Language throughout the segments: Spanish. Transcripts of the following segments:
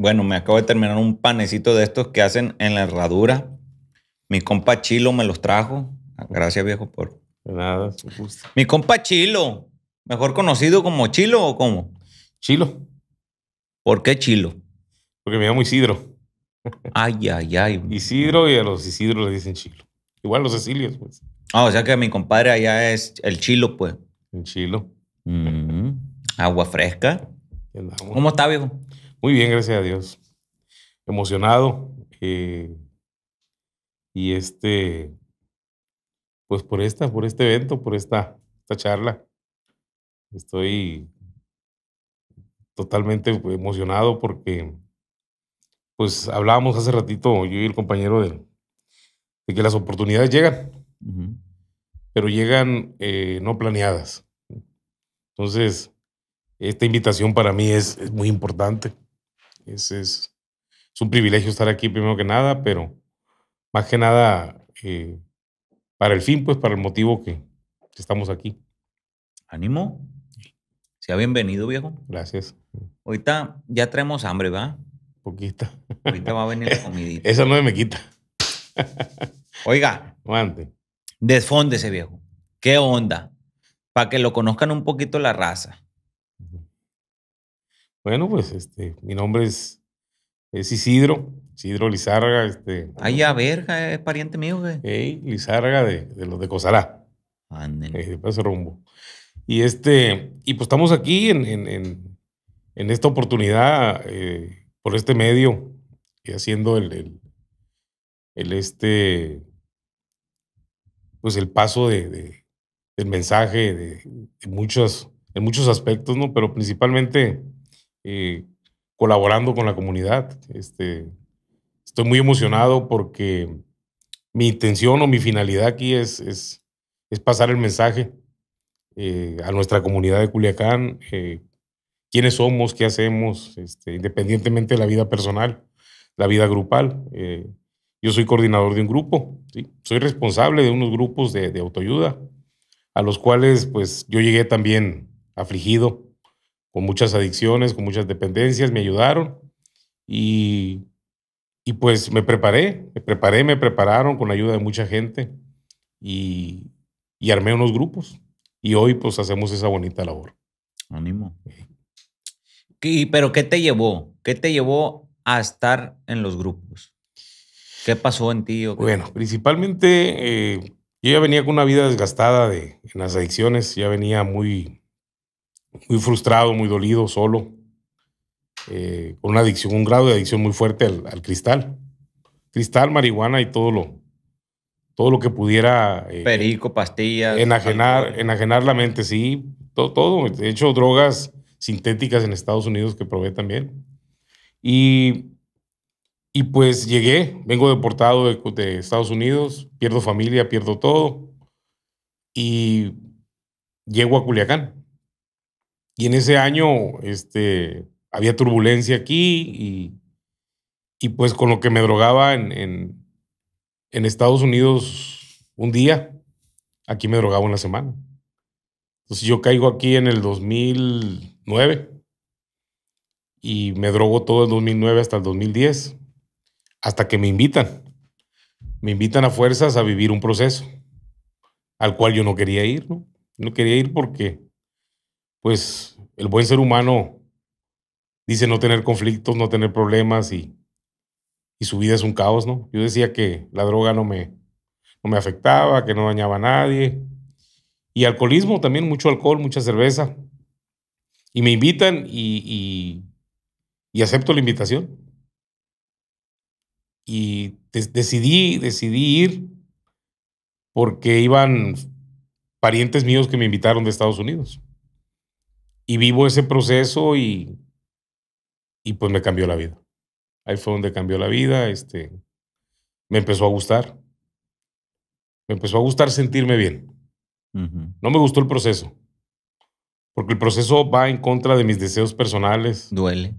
Bueno, me acabo de terminar un panecito de estos que hacen en la herradura. Mi compa Chilo me los trajo. Gracias, viejo, por. De nada, su gusto. Mi compa Chilo, mejor conocido como Chilo o cómo? Chilo. ¿Por qué Chilo? Porque me llamo Isidro. Ay, ay, ay. Isidro y a los Isidro le dicen Chilo. Igual los Cecilios, pues. Ah, o sea que mi compadre allá es el Chilo, pues. El Chilo. Agua fresca. ¿Cómo está, viejo? Muy bien, gracias a Dios. Emocionado. Eh, y este, pues por esta, por este evento, por esta, charla. Estoy totalmente emocionado porque, pues hablábamos hace ratito, yo y el compañero, de, que las oportunidades llegan, pero llegan eh, no planeadas. Entonces, esta invitación para mí es muy importante. Es, es, un privilegio estar aquí primero que nada, pero más que nada eh, para el fin, pues para el motivo que, estamos aquí. Ánimo. Sea bienvenido, viejo. Gracias. Ahorita ya traemos hambre, ¿va? Poquita. Ahorita va a venir la comidita. Esa no me quita. Oiga. Mante. Desfóndese, viejo. ¿Qué onda? Para que lo conozcan un poquito la raza. Bueno, pues este, mi nombre es, Isidro, Isidro Lizarga, Este, Ay, ah, a verga, es pariente mío, güey. Hey, Lizarga de, los de Cosará. Ándale. Eh, ese rumbo. Y este, y pues estamos aquí en, esta oportunidad, eh, por este medio, y haciendo el, el, este, pues el paso de, de del mensaje de, de, en muchos aspectos, ¿no? Pero principalmente eh, colaborando con la comunidad. Este, estoy muy emocionado porque mi intención o mi finalidad aquí es, es, pasar el mensaje eh, a nuestra comunidad de Culiacán, eh, quiénes somos, qué hacemos, este, independientemente de la vida personal, la vida grupal. yo soy coordinador de un grupo, soy responsable de unos grupos de, de autoayuda, a los cuales pues yo llegué también afligido, con muchas adicciones, con muchas dependencias, me ayudaron y, y pues me preparé, me preparé, me prepararon con la ayuda de mucha gente y, y armé unos grupos y hoy pues hacemos esa bonita labor. Ánimo. ¿Y, ¿Pero qué te llevó? ¿Qué te llevó a estar en los grupos? ¿Qué pasó en ti? Bueno, principalmente eh, yo ya venía con una vida desgastada de, en las adicciones, ya venía muy, muy frustrado, muy dolido, solo, eh, con una adicción, un grado de adicción muy fuerte al, cristal. Cristal, marihuana y todo lo, todo lo que pudiera... Eh, Perico, pastillas. Enajenar, enajenar la mente, sí, todo, todo. De hecho, drogas sintéticas en Estados Unidos que probé también. Y, y pues llegué, vengo deportado de, de Estados Unidos, pierdo familia, pierdo todo. Y llego a Culiacán. Y en ese año este, había turbulencia aquí y, pues con lo que me drogaba en, Estados Unidos un día, aquí me drogaba una semana. Entonces yo caigo aquí en el 2009 y me drogo todo el 2009 hasta el 2010, hasta que me invitan. Me invitan a fuerzas a vivir un proceso al cual yo no quería ir, ¿no? No quería ir porque pues el buen ser humano dice no tener conflictos, no tener problemas y, su vida es un caos, ¿no? Yo decía que la droga no me, me afectaba, que no dañaba a nadie. Y alcoholismo también, mucho alcohol, mucha cerveza. Y me invitan y, acepto la invitación. Y decidí, decidí ir porque iban parientes míos que me invitaron de Estados Unidos y vivo ese proceso y, y pues me cambió la vida. Ahí fue donde cambió la vida, este, me empezó a gustar. Me empezó a gustar sentirme bien. No me gustó el proceso, porque el proceso va en contra de mis deseos personales. Duele.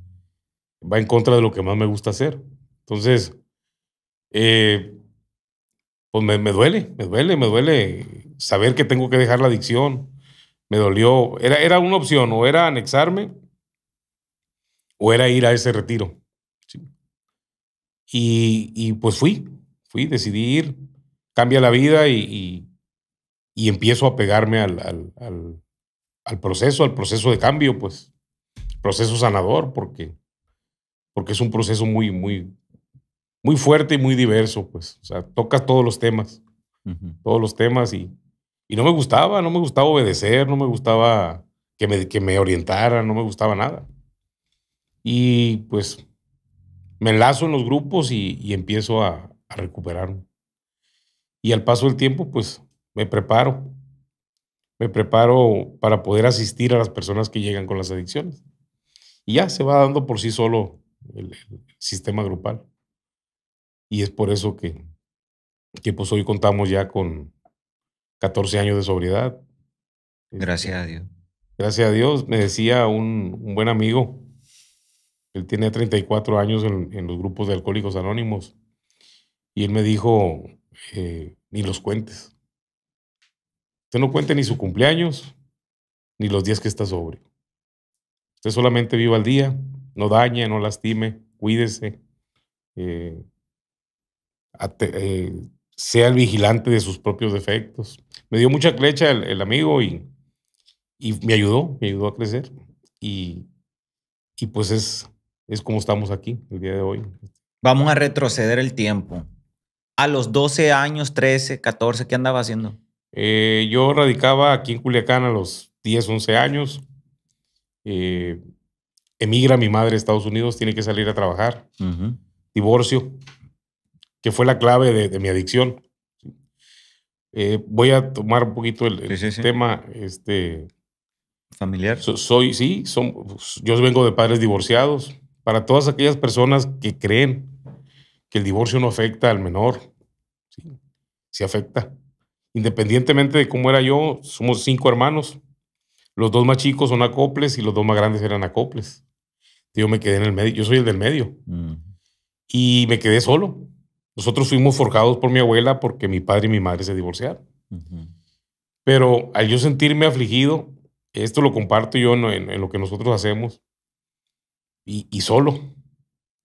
Va en contra de lo que más me gusta hacer. Entonces, eh, pues me duele, me duele, me duele saber que tengo que dejar la adicción me dolió. Era, era una opción, o era anexarme, o era ir a ese retiro. Y, y, pues fui, fui, decidí ir, cambia la vida y, y, empiezo a pegarme al, al, al, proceso, al proceso de cambio, pues, proceso sanador, porque, porque es un proceso muy, muy, muy fuerte y muy diverso, pues, o sea, toca todos los temas, todos los temas y, y no me gustaba, no me gustaba obedecer, no me gustaba que me, que me orientaran, no me gustaba nada. Y pues me enlazo en los grupos y, empiezo a, a recuperarme. Y al paso del tiempo, pues me preparo. Me preparo para poder asistir a las personas que llegan con las adicciones. Y ya se va dando por sí solo el, sistema grupal. Y es por eso que, que pues hoy contamos ya con, 14 años de sobriedad. Este, gracias a Dios. Gracias a Dios, me decía un, buen amigo, él tiene 34 años en, los grupos de alcohólicos anónimos, y él me dijo, eh, ni los cuentes. Usted no cuente ni su cumpleaños, ni los días que está sobrio. Usted solamente viva el día, no dañe, no lastime, cuídese, eh, eh, sea el vigilante de sus propios defectos me dio mucha clecha el, amigo y, me ayudó, me ayudó a crecer. Y, pues es, es como estamos aquí el día de hoy. Vamos a retroceder el tiempo. A los 12 años, 13, 14, ¿qué andaba haciendo? Eh, yo radicaba aquí en Culiacán a los 10, 11 años. Eh, emigra mi madre a Estados Unidos, tiene que salir a trabajar. Divorcio, que fue la clave de mi adicción. Eh, voy a tomar un poquito el, tema este, familiar. soy, sí, son, yo vengo de padres divorciados. Para todas aquellas personas que creen que el divorcio no afecta al menor, sí, sí afecta. Independientemente de cómo era yo, somos cinco hermanos. Los dos más chicos son acoples y los dos más grandes eran acoples. Yo me quedé en el medio, yo soy el del medio. Mm. Y me quedé solo. Nosotros fuimos forjados por mi abuela porque mi padre y mi madre se divorciaron. Pero al yo sentirme afligido, esto lo comparto yo en, lo que nosotros hacemos, y, solo,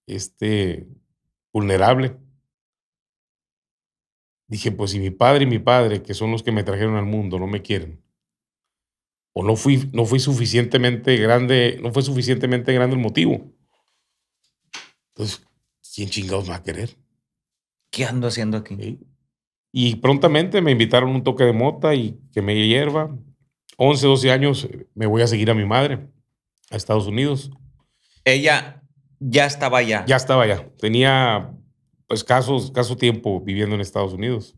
este, vulnerable. Dije, pues si mi padre y mi padre, que son los que me trajeron al mundo, no me quieren, o no fui, no fui suficientemente grande, no fue suficientemente grande el motivo, entonces, ¿quién chingados me va a querer? ¿qué ando haciendo aquí? Y prontamente me invitaron un toque de mota y que me hierba. 11, 12 años eh, me voy a seguir a mi madre a Estados Unidos. Ella ya estaba allá. Ya estaba allá. Tenía pues casos, caso tiempo viviendo en Estados Unidos.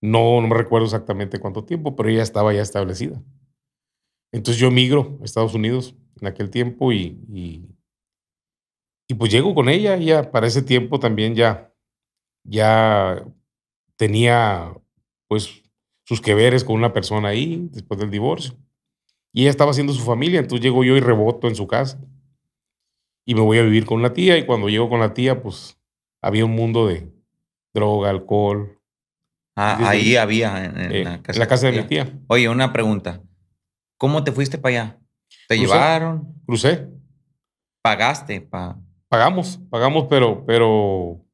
No, no me recuerdo exactamente cuánto tiempo, pero ella estaba ya establecida. Entonces yo migro a Estados Unidos en aquel tiempo y, y, y pues llego con ella. Ella para ese tiempo también ya ya tenía pues sus queveres con una persona ahí después del divorcio. Y ella estaba haciendo su familia, entonces llego yo y reboto en su casa. Y me voy a vivir con la tía y cuando llego con la tía pues había un mundo de droga, alcohol. Ah, ahí había, en, eh, la, casa, la de, mi tía. Oye, una pregunta. ¿Cómo te fuiste para allá? ¿Te llevaron? Crucé. ¿Pagaste? Pa... Pagamos, pagamos, pero, pero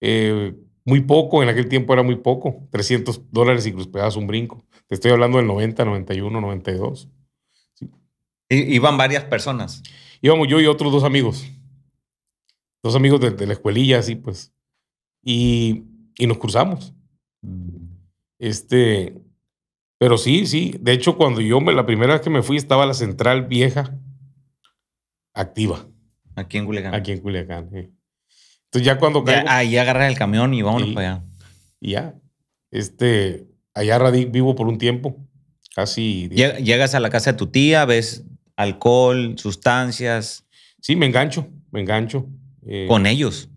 eh, muy poco, en aquel tiempo era muy poco, 300 dólares y pegabas un brinco. Te estoy hablando del 90, 91, 92. ¿Iban varias personas? Íbamos yo y otros dos amigos. Dos amigos de, la escuelilla, así pues. Y, y nos cruzamos. Este, pero sí, sí. De hecho, cuando yo me, la primera vez que me fui estaba la central vieja activa. Aquí en Culiacán. Aquí en Culiacán, sí. Entonces ya cuando ahí agarra el camión y vámonos para allá. Y ya. Este, allá vivo por un tiempo. Casi... llegas a la casa de tu tía, ves alcohol, sustancias. Sí, me engancho, me engancho. Eh. ¿Con ellos?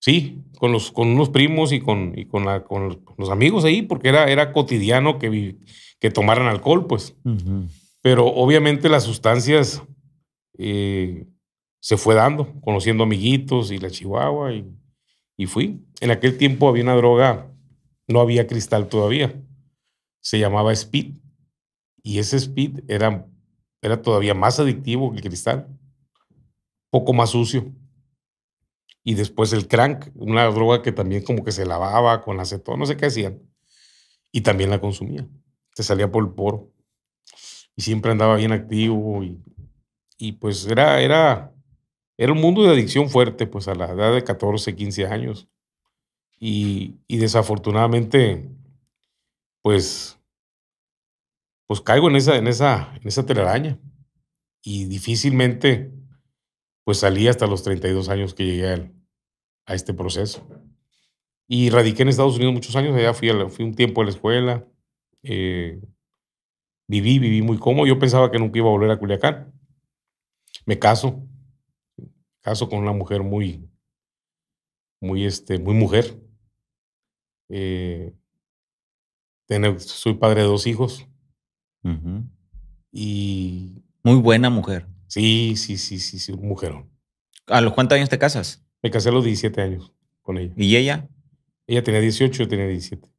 Sí, con, los, con unos primos y con, con, los, amigos ahí, porque era, era cotidiano que, que tomaran alcohol, pues. Pero obviamente las sustancias... Eh, se fue dando, conociendo amiguitos y la Chihuahua y, fui. En aquel tiempo había una droga, no había cristal todavía, se llamaba Speed y ese Speed era, era todavía más adictivo que el cristal, poco más sucio. Y después el crank, una droga que también como que se lavaba con acetona, no sé qué hacían. Y también la consumía. Se salía por el poro. Y siempre andaba bien activo. Y, y pues era, era, era un mundo de adicción fuerte, pues a la edad de 14, 15 años. Y, desafortunadamente, pues, pues caigo en esa, en esa, en esa telaraña. Y difícilmente, pues salí hasta los 32 años que llegué a, este proceso. Y radiqué en Estados Unidos muchos años, allá fui, fui un tiempo a la escuela, eh, viví, viví muy cómodo. Yo pensaba que nunca iba a volver a Culiacán. Me caso, caso con una mujer muy, muy, este, muy mujer. Eh, tener, soy padre de dos hijos. Y. Muy buena mujer. Sí, sí, sí, sí, sí, ¿A los cuántos años te casas? Me casé a los 17 años con ella. ¿Y ella? Ella tenía 18, yo tenía 17.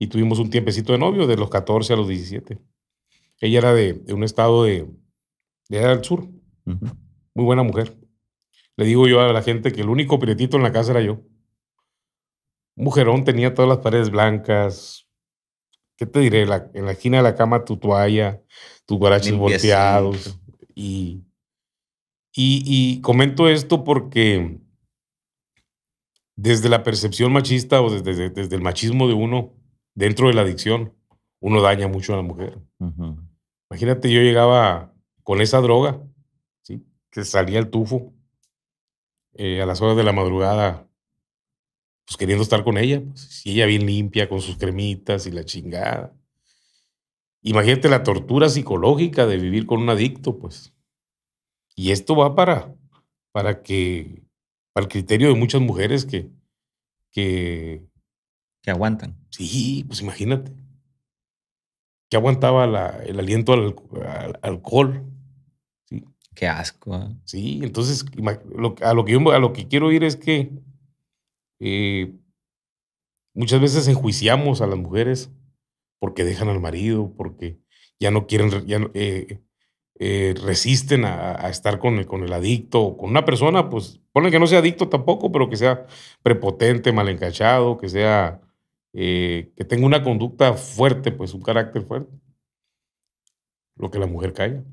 Y tuvimos un tiempecito de novio de los 14 a los 17. Ella era de, un estado de, de del sur. Muy buena mujer. Le digo yo a la gente que el único prietito en la casa era yo. mujerón tenía todas las paredes blancas. ¿Qué te diré? La, en la esquina de la cama tu toalla, tus guaraches volteados. Y, y, comento esto porque desde la percepción machista o desde, desde, el machismo de uno dentro de la adicción, uno daña mucho a la mujer. Imagínate, yo llegaba con esa droga, ¿sí? que salía el tufo, eh, a las horas de la madrugada, pues queriendo estar con ella, pues, y ella bien limpia con sus cremitas y la chingada. Imagínate la tortura psicológica de vivir con un adicto, pues. Y esto va para, para que, para el criterio de muchas mujeres que, que... aguantan. Sí, pues imagínate. Que aguantaba el aliento al alcohol Qué asco. Ah. Sí, entonces a lo, que a lo que quiero ir es que eh, muchas veces enjuiciamos a las mujeres porque dejan al marido, porque ya no quieren, ya eh, eh, resisten a, estar con el, con el adicto o con una persona, pues ponen que no sea adicto tampoco, pero que sea prepotente, mal encachado, que sea, que tenga una conducta fuerte, pues un carácter fuerte. Lo que la mujer calla.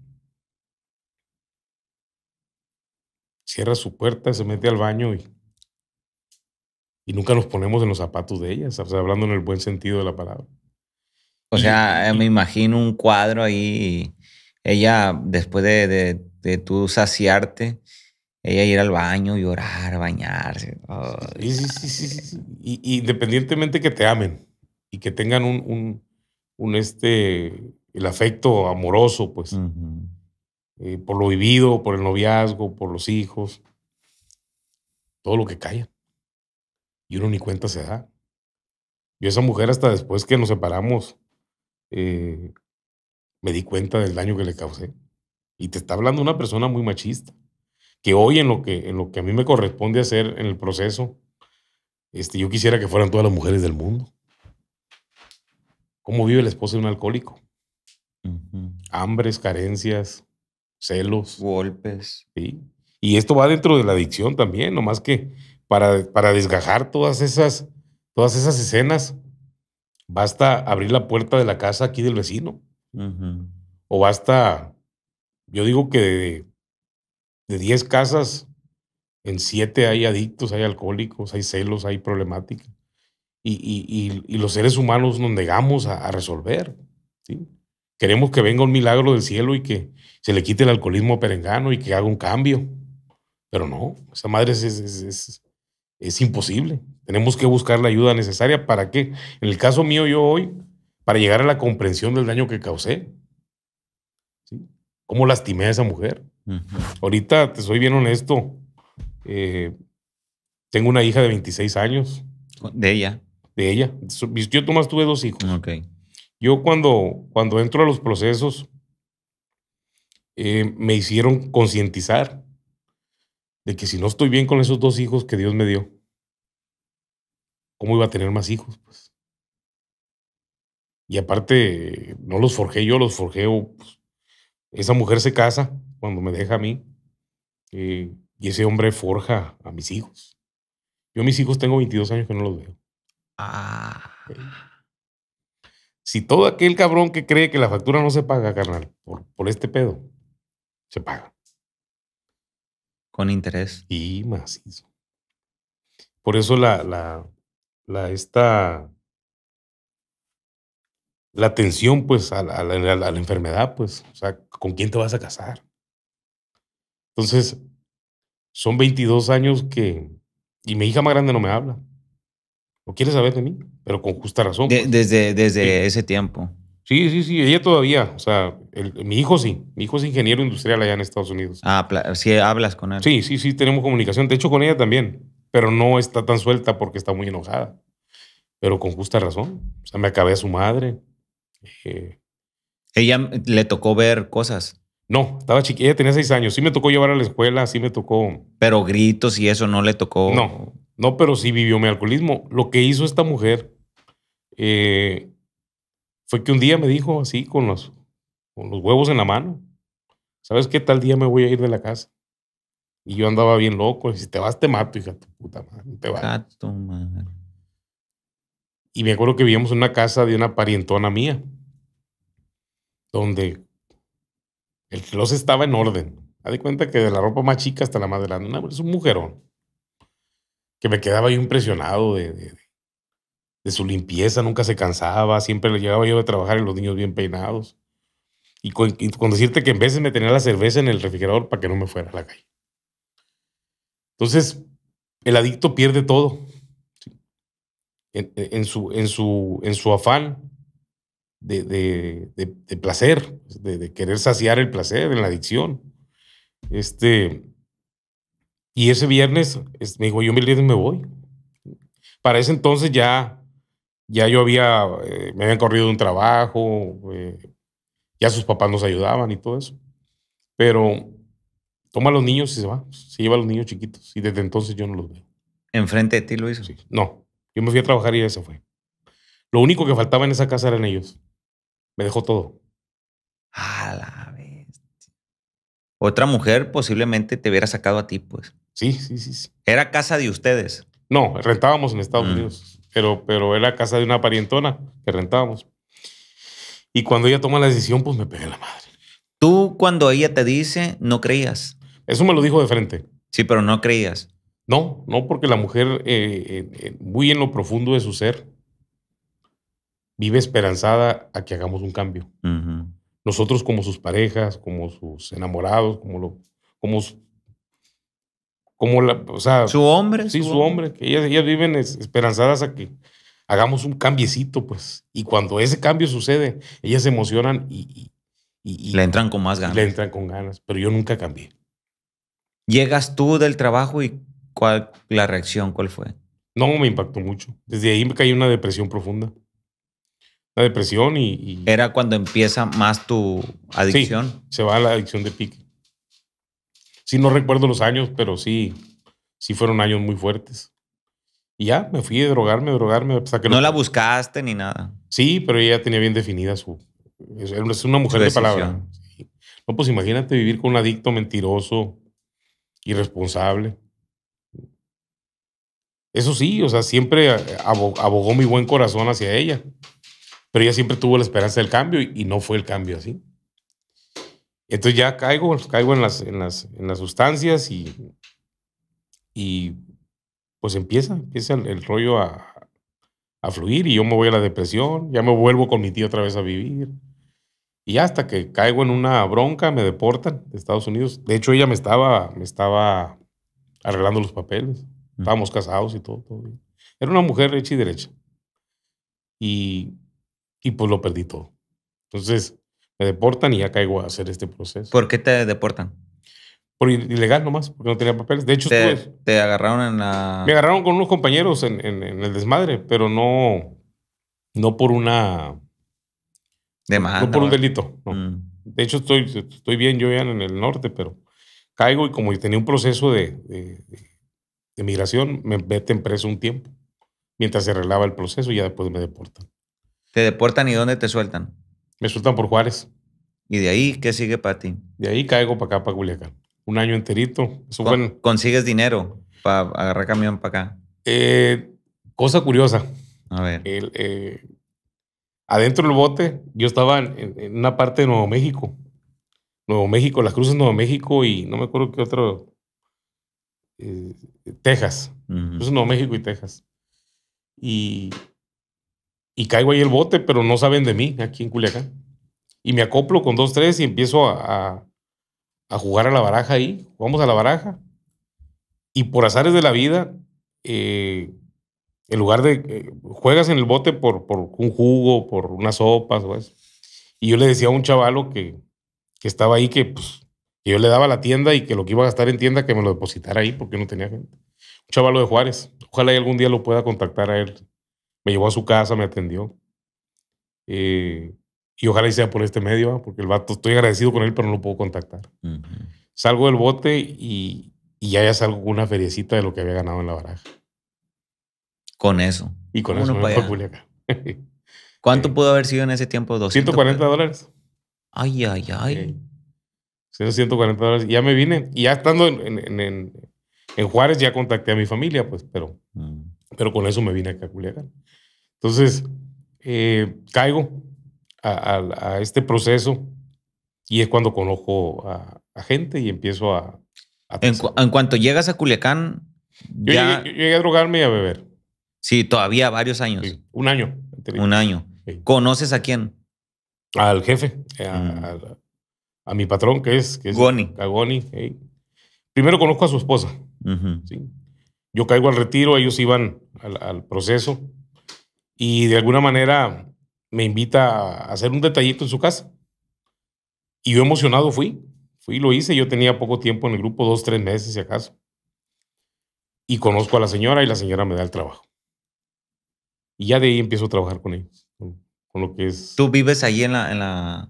cierra su puerta, se mete al baño y, y nunca nos ponemos en los zapatos de ellas, o sea, hablando en el buen sentido de la palabra. O sea, eh, me imagino un cuadro ahí, ella después de, de, tú saciarte, ella ir al baño, llorar, bañarse. sí, sí, sí, sí, Y, independientemente que te amen y que tengan un, un, este, el afecto amoroso, pues. Eh, por lo vivido, por el noviazgo, por los hijos, todo lo que cae. Y uno ni cuenta se da. Yo esa mujer hasta después que nos separamos, eh, me di cuenta del daño que le causé. Y te está hablando una persona muy machista, que hoy en lo que, en lo que a mí me corresponde hacer en el proceso, este, yo quisiera que fueran todas las mujeres del mundo. ¿Cómo vive la esposa de un alcohólico? Hambres, carencias, celos. Golpes. ¿sí? Y esto va dentro de la adicción también, nomás que para, para desgajar todas esas, todas esas escenas, basta abrir la puerta de la casa aquí del vecino. O basta, yo digo que de 10 casas, en 7 hay adictos, hay alcohólicos, hay celos, hay problemática. Y, los seres humanos nos negamos a, a resolver. ¿sí? Queremos que venga un milagro del cielo y que se le quite el alcoholismo Perengano y que haga un cambio. Pero no, esa madre es, es, es, imposible. Tenemos que buscar la ayuda necesaria. ¿Para que, En el caso mío, yo hoy, para llegar a la comprensión del daño que causé. ¿Cómo lastimé a esa mujer? Ahorita, te soy bien honesto, eh, tengo una hija de 26 años. ¿De ella? De ella. Yo Tomás, tuve dos hijos. Ok. Yo cuando, cuando entro a los procesos, eh, me hicieron concientizar de que si no estoy bien con esos dos hijos que Dios me dio, ¿cómo iba a tener más hijos? Pues? Y aparte, no los forjé yo, los forjé. Pues, esa mujer se casa cuando me deja a mí eh, y ese hombre forja a mis hijos. Yo mis hijos tengo 22 años que no los veo. Ah. Eh, si todo aquel cabrón que cree que la factura no se paga, carnal, por, este pedo, se paga. Con interés. Y macizo. Por eso la, la, la, esta, la atención, pues, a la, a la, enfermedad, pues, o sea, ¿con quién te vas a casar? Entonces, son 22 años que, y mi hija más grande no me habla. ¿Quieres quiere saber de mí, pero con justa razón. Pues. Desde, desde eh, ese tiempo. Sí, sí, sí, ella todavía, o sea, mi hijo sí, mi hijo es ingeniero industrial allá en Estados Unidos. Ah, sí, hablas con él. Sí, sí, sí, tenemos comunicación, de hecho con ella también, pero no está tan suelta porque está muy enojada, pero con justa razón. O sea, me acabé a su madre. Eh. ¿Ella le tocó ver cosas? No, estaba chiquita. ella tenía seis años. Sí me tocó llevar a la escuela, sí me tocó. Pero gritos y eso no le tocó. No, no, pero sí vivió mi alcoholismo. Lo que hizo esta mujer eh, fue que un día me dijo así, con los, huevos en la mano, ¿sabes qué tal día me voy a ir de la casa? Y yo andaba bien loco. Si te vas, te mato, hija tu puta madre. Te vas. Y me acuerdo que vivíamos en una casa de una parientona mía, donde el closet estaba en orden. Haz de cuenta que de la ropa más chica hasta la más grande. es un mujerón que me quedaba yo impresionado de, su limpieza, nunca se cansaba, siempre le llegaba yo de trabajar en los niños bien peinados. Y con, decirte que en veces me tenía la cerveza en el refrigerador para que no me fuera a la calle. Entonces, el adicto pierde todo. E, en, su, en, su, en su afán de, de, de, de placer, de, querer saciar el placer en la adicción. Este, y ese viernes, me dijo, yo el me voy. Para ese entonces ya, ya yo había, eh, me habían corrido de un trabajo, eh, ya sus papás nos ayudaban y todo eso. Pero toma a los niños y se va, se lleva a los niños chiquitos. Y desde entonces yo no los veo. ¿Enfrente de ti lo hizo? No, yo me fui a trabajar y eso se fue. Lo único que faltaba en esa casa eran ellos. Me dejó todo. A la vez. Otra mujer posiblemente te hubiera sacado a ti, pues. Sí, sí, sí, ¿Era casa de ustedes? No, rentábamos en Estados mm. Unidos, pero, pero era casa de una parientona que rentábamos. Y cuando ella toma la decisión, pues me pegué la madre. Tú, cuando ella te dice, no creías. Eso me lo dijo de frente. Sí, pero no creías. No, no, porque la mujer, eh, eh, eh, muy en lo profundo de su ser, vive esperanzada a que hagamos un cambio. Nosotros como sus parejas, como sus enamorados, como, lo, como como la, su hombre. Sí, su, hombre. que ellas, viven esperanzadas a que hagamos un cambiecito, pues. Y cuando ese cambio sucede, ellas se emocionan y, y, le entran con más ganas. Le entran con ganas, pero yo nunca cambié. Llegas tú del trabajo y cuál la reacción, cuál fue? No, me impactó mucho. Desde ahí me caí una depresión profunda. La depresión y... ¿Era cuando empieza más tu adicción? se va la adicción de pique. Sí, no recuerdo los años, pero sí, sí fueron años muy fuertes. Y ya, me fui a drogarme, a drogarme. que no la buscaste ni nada. Sí, pero ella tenía bien definida su... Es una mujer de palabra. No, pues imagínate vivir con un adicto mentiroso, irresponsable. Eso sí, o sea, siempre abogó mi buen corazón hacia ella. Pero ella siempre tuvo la esperanza del cambio y no fue el cambio así. Entonces ya caigo, caigo en las, en las, sustancias y, y pues empieza, empieza el, rollo a, a, fluir y yo me voy a la depresión, ya me vuelvo con mi tía otra vez a vivir. Y hasta que caigo en una bronca, me deportan de Estados Unidos. De hecho, ella me estaba, me estaba arreglando los papeles. Mm. Estábamos casados y todo, Era una mujer hecha y derecha. Y, y pues lo perdí todo. Entonces, me deportan y ya caigo a hacer este proceso. ¿Por qué te deportan? Por ilegal nomás, porque no tenía papeles. De hecho, te, agarraron en la. Me agarraron con unos compañeros en, el desmadre, pero no, no por una. Demanda. No por un delito. Mm. De hecho, estoy, estoy bien yo ya en el norte, pero caigo y como tenía un proceso de, de migración, me meten preso un tiempo mientras se arreglaba el proceso y ya después me deportan. ¿Te deportan y dónde te sueltan? Me sueltan por Juárez. ¿Y de ahí qué sigue para ti? De ahí caigo para acá, para Culiacán. Un año enterito. ¿Consigues dinero para agarrar camión para acá? Eh, cosa curiosa. A ver. Eh, adentro del bote, yo estaba en, una parte de Nuevo México. Nuevo México, las cruces Nuevo México y no me acuerdo qué otro. Eh, Texas. Nuevo México y Texas. Y y caigo ahí el bote, pero no saben de mí aquí en Culiacán. Y me acoplo con dos, tres y empiezo a, jugar a la baraja ahí. Vamos a la baraja. Y por azares de la vida, eh, en lugar de. Eh, juegas en el bote por, por un jugo, por unas sopas o Y yo le decía a un chavalo que, estaba ahí que, pues, yo le daba la tienda y que lo que iba a gastar en tienda que me lo depositara ahí porque no tenía gente. Un chavalo de Juárez. Ojalá y algún día lo pueda contactar a él me llevó a su casa, me atendió. Eh, y ojalá sea por este medio, porque el vato, estoy agradecido con él, pero no lo puedo contactar. Salgo del bote y, y ya, ya salgo con una feriecita de lo que había ganado en la baraja. Con eso. Y con eso me acá. ¿Cuánto eh, pudo haber sido en ese tiempo? 200 140 dólares. Ay, ay, ay. 140 dólares. Ya me vine. Y ya estando en, Juárez, ya contacté a mi familia, pues, pero. Mm. Pero con eso me vine acá a Culiacán. Entonces, eh, caigo a, este proceso y es cuando conozco a, gente y empiezo a... En, cuanto llegas a Culiacán... Yo, llegué, a drogarme y a beber. Sí, todavía varios años. un año. Un año. ¿Conoces a quién? Al jefe, eh, mm. a, mi patrón que es... Goni. Goni. Primero conozco a su esposa. ¿sí? yo caigo al retiro, ellos iban al, proceso y de alguna manera me invita a hacer un detallito en su casa. Y yo emocionado fui, fui lo hice, yo tenía poco tiempo en el grupo, dos, tres meses si acaso. Y conozco a la señora y la señora me da el trabajo. Y ya de ahí empiezo a trabajar con ellos, con, lo que es... ¿Tú vives ahí en la, en la,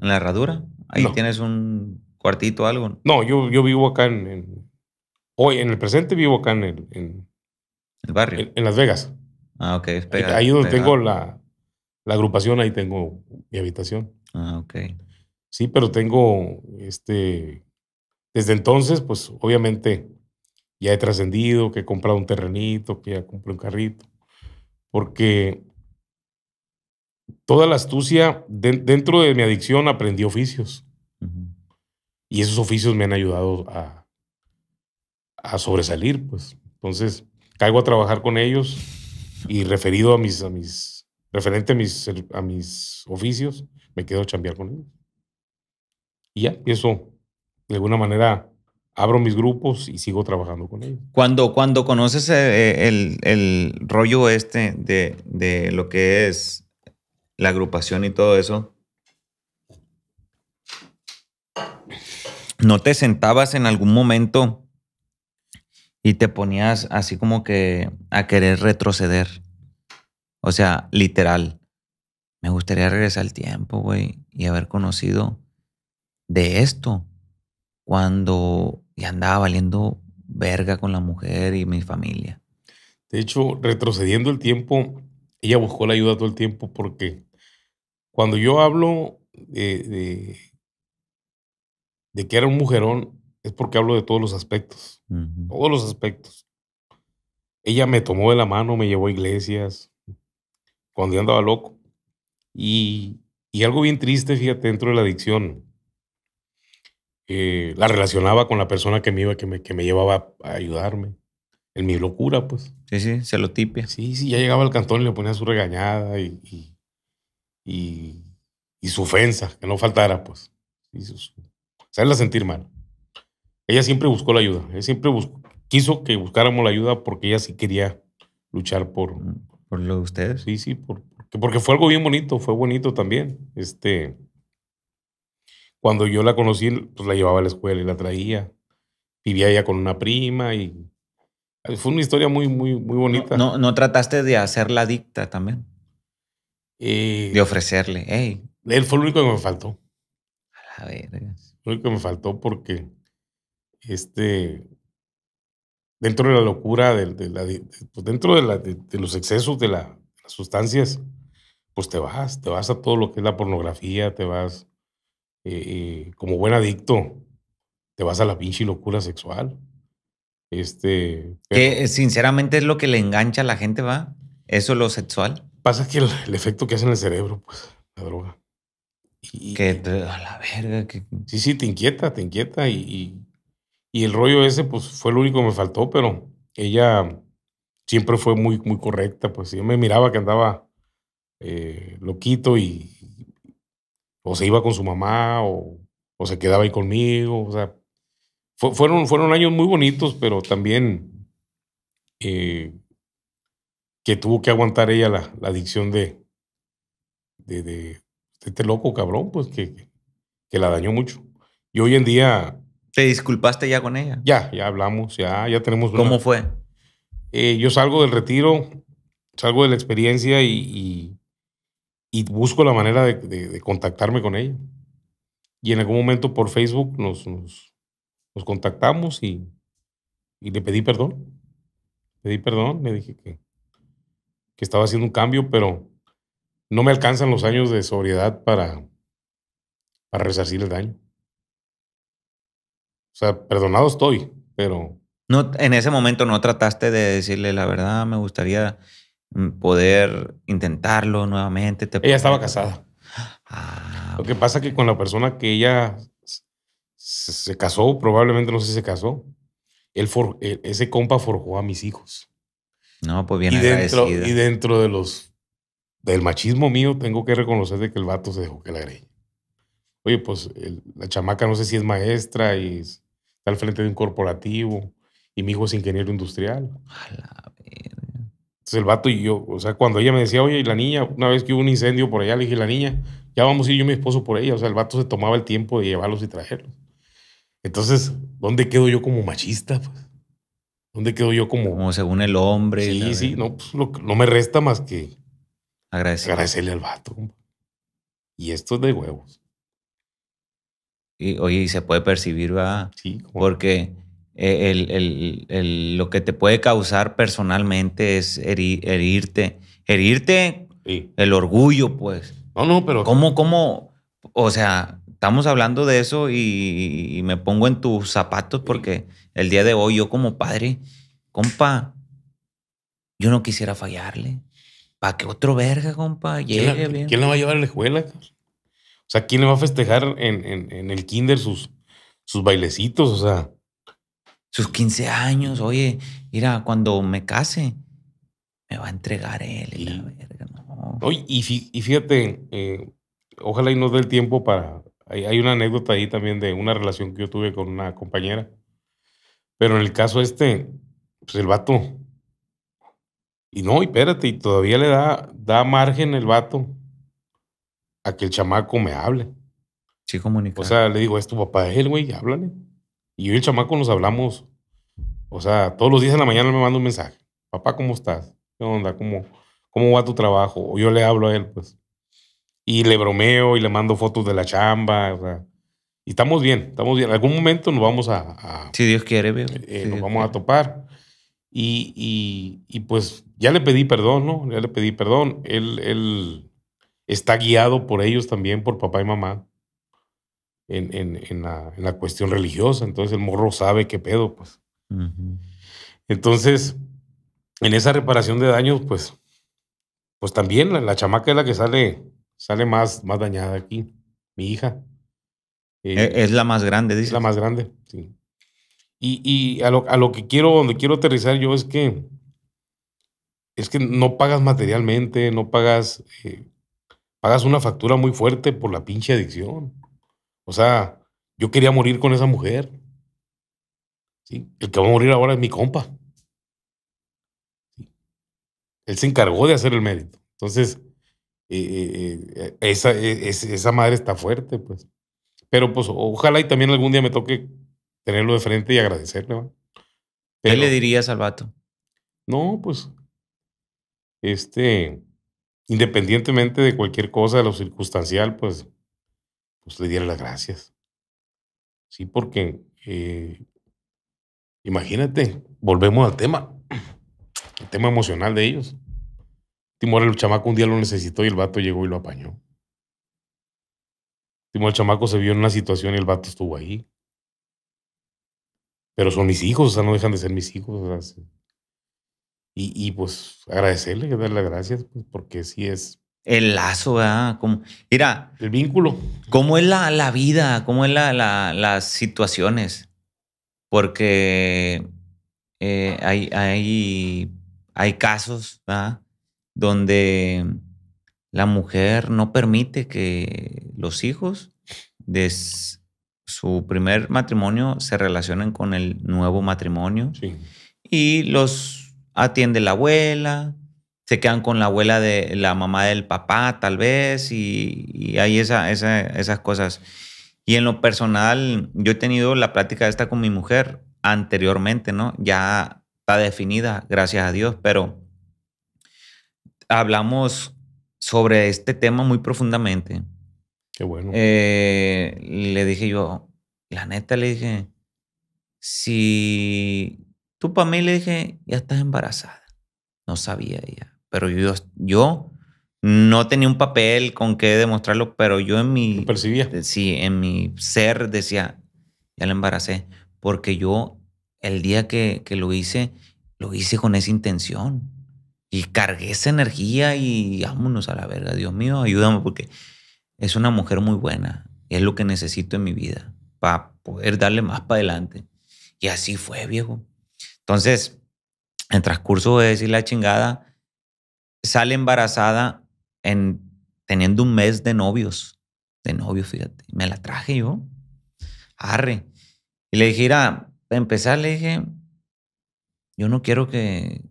en la herradura? ¿Ahí tienes un cuartito o algo? No, yo, yo vivo acá en Hoy, en el presente, vivo acá en el, barrio. En, Las Vegas. Ah, ok. Es ahí donde tengo la, agrupación, ahí tengo mi habitación. Ah, ok. Sí, pero tengo este. Desde entonces, pues obviamente ya he trascendido, que he comprado un terrenito, que ya compré un carrito. Porque toda la astucia dentro de mi adicción aprendí oficios. Y esos oficios me han ayudado a, a sobresalir, pues. Entonces, caigo a trabajar con ellos y referido a mis, a mis referente a mis, a mis oficios, me quedo a chambear con ellos. Y ya, eso, de alguna manera, abro mis grupos y sigo trabajando con ellos. Cuando, cuando conoces eh, eh, el, el, rollo este de, de, lo que es la agrupación y todo eso, ¿no te sentabas en algún momento y te ponías así como que a querer retroceder. O sea, literal. Me gustaría regresar al tiempo, güey, y haber conocido de esto cuando ya andaba valiendo verga con la mujer y mi familia. De hecho, retrocediendo el tiempo, ella buscó la ayuda todo el tiempo porque cuando yo hablo de, de, de que era un mujerón, es porque hablo de todos los aspectos. Todos los aspectos. Ella me tomó de la mano, me llevó a iglesias, cuando yo andaba loco. Y, y algo bien triste, fíjate, dentro de la adicción. Eh, la relacionaba con la persona que me iba, que me, llevaba a ayudarme. En mi locura, pues. Sí, sí, se lo tipia. Sí, sí, ya llegaba al cantón y le ponía su regañada y, y, su ofensa, que no faltara, pues. Y sentir mal ella siempre buscó la ayuda. Ella siempre quiso que buscáramos la ayuda porque ella sí quería luchar por... Mm, por lo de ustedes. Sí, sí, por, porque, fue algo bien bonito, fue bonito también. Este, cuando yo la conocí, pues la llevaba a la escuela y la traía. Vivía ella con una prima y fue una historia muy, muy, muy bonita. ¿No, trataste de hacerla adicta también? Eh, de ofrecerle, Él fue lo único que me faltó. A la verga. Lo único que me faltó porque este, dentro de la locura, de, pues, dentro de, los excesos de, las sustancias, pues te vas, te vas a todo lo que es la pornografía, te vas eh, eh, como buen adicto, te vas a la pinche locura sexual. Este, que sinceramente es lo que le engancha a la gente, ¿va? Eso lo sexual. Pasa que el, efecto que hace en el cerebro, pues, la droga. Y, que a la verga. Que... Sí, sí, te inquieta, te inquieta y y el rollo ese, pues fue lo único que me faltó, pero ella siempre fue muy, muy correcta, pues yo me miraba que andaba eh, loquito y o se iba con su mamá o, se quedaba ahí conmigo, o sea, fueron, fueron años muy bonitos, pero también eh, que tuvo que aguantar ella la, adicción de, de, este loco cabrón, pues que, que la dañó mucho. Y hoy en día ¿Te disculpaste ya con ella? Ya, ya hablamos, ya, ya tenemos. ¿Cómo fue? Eh, yo salgo del retiro, salgo de la experiencia y, busco la manera de, contactarme con ella. Y en algún momento por Facebook nos, contactamos y, le pedí perdón. Le Pedí perdón, le dije que, que estaba haciendo un cambio, pero no me alcanzan los años de sobriedad para, para resarcir el daño. O sea, perdonado estoy, pero... No, en ese momento no trataste de decirle la verdad, me gustaría mm, poder intentarlo nuevamente. ella estaba casada. Ah, Lo que pasa es que con la persona que ella se, casó, probablemente no sé si se casó, e, ese compa forjó a mis hijos. No, pues bien y dentro, y dentro de los del machismo mío, tengo que reconocer de que el vato se dejó que la greña oye, pues la chamaca no sé si es maestra y está al frente de un corporativo y mi hijo es ingeniero industrial. A la verga. Entonces el vato y yo, o sea, cuando ella me decía, oye, y la niña, una vez que hubo un incendio por allá, le dije, la niña, ya vamos a ir yo y mi esposo por ella. O sea, el vato se tomaba el tiempo de llevarlos y traerlos. Entonces, ¿dónde quedo yo como machista? Pues? ¿Dónde quedo yo como... Como según el hombre. Sí, sí, no, pues, no me resta más que... Agradecerle al vato. Y esto es de huevos. Y, oye, se puede percibir, ¿verdad? Sí. Porque eh, lo que te puede causar personalmente es herirte. Herirte el orgullo, pues. No, no, pero... ¿Cómo, cómo? O sea, estamos hablando de eso y, me pongo en tus zapatos porque el día de hoy yo como padre, compa, yo no quisiera fallarle. Para que otro verga, compa, llegue ¿Quién bien. ¿Quién va a llevar a la escuela? O sea, ¿quién le va a festejar en, el kinder sus, sus bailecitos? O sea. Sus 15 años, oye, mira, cuando me case, me va a entregar él. Y, Oye, y, fíjate, eh, ojalá y nos dé el tiempo para. Hay, una anécdota ahí también de una relación que yo tuve con una compañera. Pero en el caso este, pues el vato. Y no, espérate, y todavía le da, da margen el vato a que el chamaco me hable. Sí, comunica, O sea, le digo, es tu papá, es él, güey, háblale. Y yo y el chamaco nos hablamos. O sea, todos los días en la mañana me manda un mensaje. Papá, ¿cómo estás? ¿Qué onda? ¿Cómo, cómo va tu trabajo? O yo le hablo a él, pues. Y le bromeo y le mando fotos de la chamba. O sea, y estamos bien, estamos bien. En algún momento nos vamos a. si Dios quiere, eh, Nos vamos a topar. Y, y, y, pues ya le pedí perdón, ¿no? Ya le pedí perdón. Él, él está guiado por ellos también, por papá y mamá, en, la, cuestión religiosa. Entonces el morro sabe qué pedo, pues. Entonces, en esa reparación de daños, pues, pues también la, la, chamaca es la que sale, sale más, más dañada aquí, mi hija. E, eh, es la más grande, dice. La más grande, sí. Y, a, lo, que quiero, donde quiero aterrizar yo es que es que no pagas materialmente, no pagas eh, pagas una factura muy fuerte por la pinche adicción. O sea, yo quería morir con esa mujer. ¿Sí? El que va a morir ahora es mi compa. Él se encargó de hacer el mérito. Entonces, eh, eh, eh, esa, e, esa madre está fuerte, pues. Pero pues ojalá y también algún día me toque tenerlo de frente y agradecerle. ¿Qué le dirías al vato? No, pues, este, independientemente de cualquier cosa, de lo circunstancial, pues, pues le diera las gracias. Sí, porque eh, imagínate, volvemos al tema, el tema emocional de ellos. Timor el chamaco un día lo necesitó y el vato llegó y lo apañó. Timor el chamaco se vio en una situación y el vato estuvo ahí. Pero son mis hijos, o sea, no dejan de ser mis hijos. O sea, y, pues agradecerle, darle las gracias, pues, porque sí es. El lazo, ¿verdad? Como, mira. El vínculo. ¿Cómo es la, vida? ¿Cómo es la, las situaciones? Porque eh, hay, hay, hay casos, ¿verdad? Donde la mujer no permite que los hijos de su primer matrimonio se relacionen con el nuevo matrimonio. Sí. Y los atiende la abuela, se quedan con la abuela de la mamá del papá, tal vez, y, hay esas cosas. Y en lo personal, yo he tenido la práctica esta con mi mujer anteriormente, ¿no? Ya está definida, gracias a Dios, pero hablamos sobre este tema muy profundamente. Qué bueno. Eh, le dije yo, la neta, le dije, si Tú para mí le dije, ya estás embarazada. No sabía ella. Pero yo, yo no tenía un papel con que demostrarlo, pero yo en mi... percibía. Eh, sí, en mi ser decía, ya la embaracé. Porque yo el día que, que lo hice, lo hice con esa intención. Y cargué esa energía y vámonos a la verga. Dios mío, ayúdame porque es una mujer muy buena. Es lo que necesito en mi vida para poder darle más para adelante. Y así fue, viejo. Entonces, en transcurso de decir la chingada, sale embarazada en, teniendo un mes de novios. De novios, fíjate. Me la traje yo. Arre. Y le dije, mira, para empezar, le dije, yo no quiero que.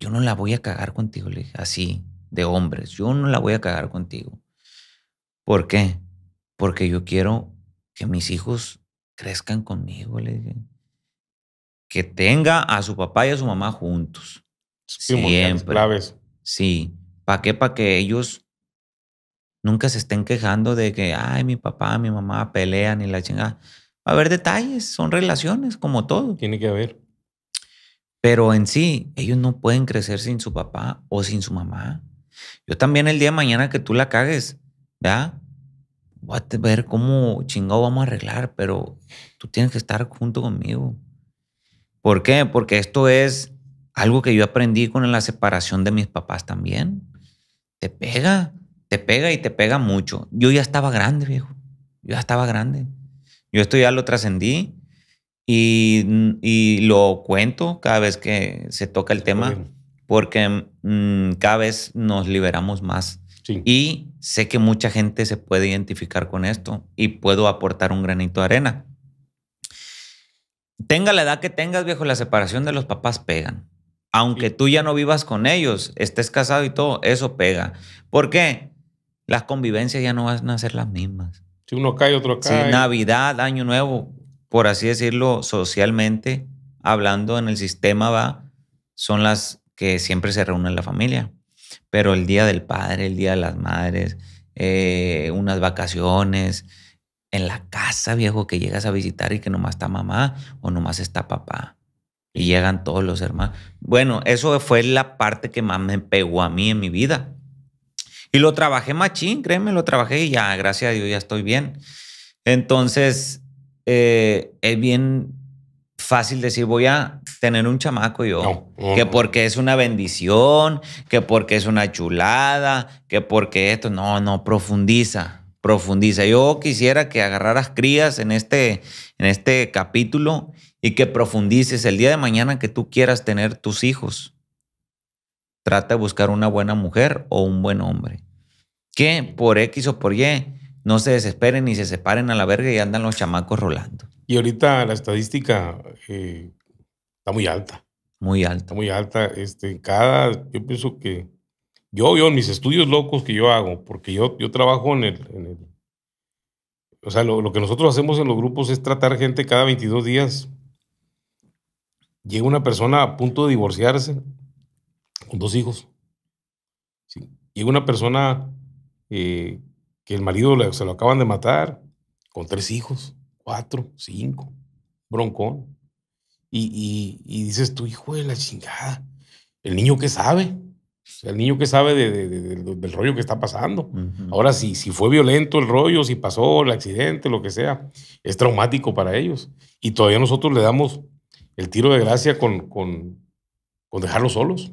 Yo no la voy a cagar contigo, le dije, así, de hombres. Yo no la voy a cagar contigo. ¿Por qué? Porque yo quiero que mis hijos crezcan conmigo, le dije que tenga a su papá y a su mamá juntos. Siempre. Sí. ¿Para qué? Para que ellos nunca se estén quejando de que, ay, mi papá, mi mamá pelean y la chingada. Va a haber detalles, son relaciones, como todo. Tiene que haber. Pero en sí, ellos no pueden crecer sin su papá o sin su mamá. Yo también el día de mañana que tú la cagues, ¿ya? Voy a ver cómo chingado vamos a arreglar, pero tú tienes que estar junto conmigo. ¿Por qué? Porque esto es algo que yo aprendí con la separación de mis papás también. Te pega, te pega y te pega mucho. Yo ya estaba grande, viejo. Yo ya estaba grande. Yo esto ya lo trascendí y, lo cuento cada vez que se toca el tema porque mm, cada vez nos liberamos más. Y sé que mucha gente se puede identificar con esto y puedo aportar un granito de arena tenga la edad que tengas, viejo, la separación de los papás pegan. Aunque tú ya no vivas con ellos, estés casado y todo, eso pega. ¿Por qué? Las convivencias ya no van a ser las mismas. Si uno cae, otro cae. Si Navidad, Año Nuevo, por así decirlo, socialmente, hablando en el sistema, va, son las que siempre se reúnen la familia. Pero el Día del Padre, el Día de las Madres, eh, unas vacaciones, en la casa, viejo, que llegas a visitar y que nomás está mamá o nomás está papá. Y llegan todos los hermanos. Bueno, eso fue la parte que más me pegó a mí en mi vida. Y lo trabajé machín, créeme, lo trabajé y ya, gracias a Dios, ya estoy bien. Entonces, eh, es bien fácil decir, voy a tener un chamaco yo. que porque es una bendición, que porque es una chulada, que porque esto. No, no profundiza profundiza. Yo quisiera que agarraras crías en este, en este capítulo y que profundices el día de mañana que tú quieras tener tus hijos. Trata de buscar una buena mujer o un buen hombre. Que por X o por Y no se desesperen ni se separen a la verga y andan los chamacos rolando. Y ahorita la estadística eh, está muy alta. Muy alta. muy alta. Este, cada, yo pienso que yo, yo, mis estudios locos que yo hago, porque yo, yo trabajo en el, O sea, lo, que nosotros hacemos en los grupos es tratar gente cada 22 días. Llega una persona a punto de divorciarse con dos hijos. Llega una persona eh, que el marido se lo acaban de matar con tres hijos, cuatro, cinco, broncón. Y, y, dices tu hijo de la chingada, el niño que sabe pues, el niño que sabe del rollo que está pasando. Ahora, si, si fue violento el rollo, si pasó el accidente, lo que sea, es traumático para ellos. Y todavía nosotros le damos el tiro de gracia con, con, dejarlos solos.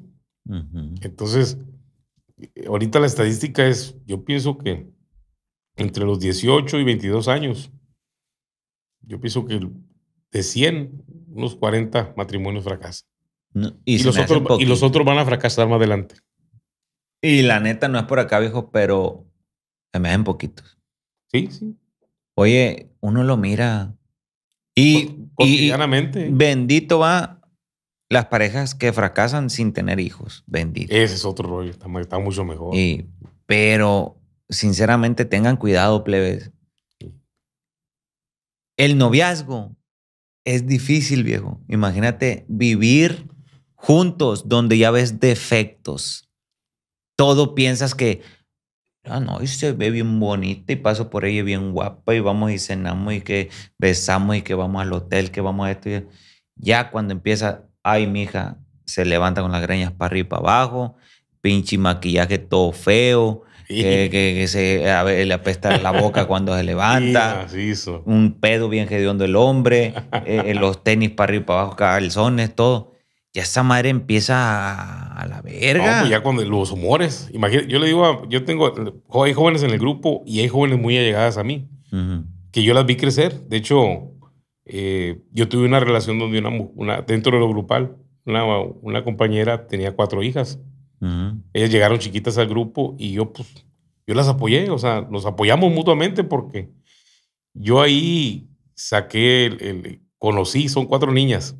Entonces, ahorita la estadística es, yo pienso que entre los 18 y 22 años, yo pienso que de 100, unos 40 matrimonios fracasan y, los otros, van a fracasar más adelante. Y la neta no es por acá, viejo, pero se me hacen poquitos. Sí, sí. Oye, uno lo mira y, pues, cotidianamente. bendito va las parejas que fracasan sin tener hijos. Bendito. Ese es otro rollo. Está, mucho mejor. pero, sinceramente, tengan cuidado, plebes. El noviazgo es difícil, viejo. Imagínate vivir juntos donde ya ves defectos. Todo piensas que, ah, no, y se ve bien bonita y paso por ella bien guapa y vamos y cenamos y que besamos y que vamos al hotel, que vamos a esto. ya cuando empieza, ay, mija, se levanta con las greñas para arriba y para abajo, pinche maquillaje todo feo. Que, se le apesta la boca cuando se levanta. Sí, un pedo bien hediondo del hombre, eh, eh, los tenis para arriba y para abajo, calzones, todo ya esa madre empieza a, la verga. Pues ya con los humores. Imagínate, yo le digo, yo tengo, hay jóvenes en el grupo y hay jóvenes muy allegadas a mí, que yo las vi crecer. De hecho, eh, yo tuve una relación donde una, una dentro de lo grupal, una, compañera tenía cuatro hijas. Ellas llegaron chiquitas al grupo y yo, pues, yo las apoyé, o sea, nos apoyamos mutuamente porque yo ahí saqué, el, conocí, son cuatro niñas.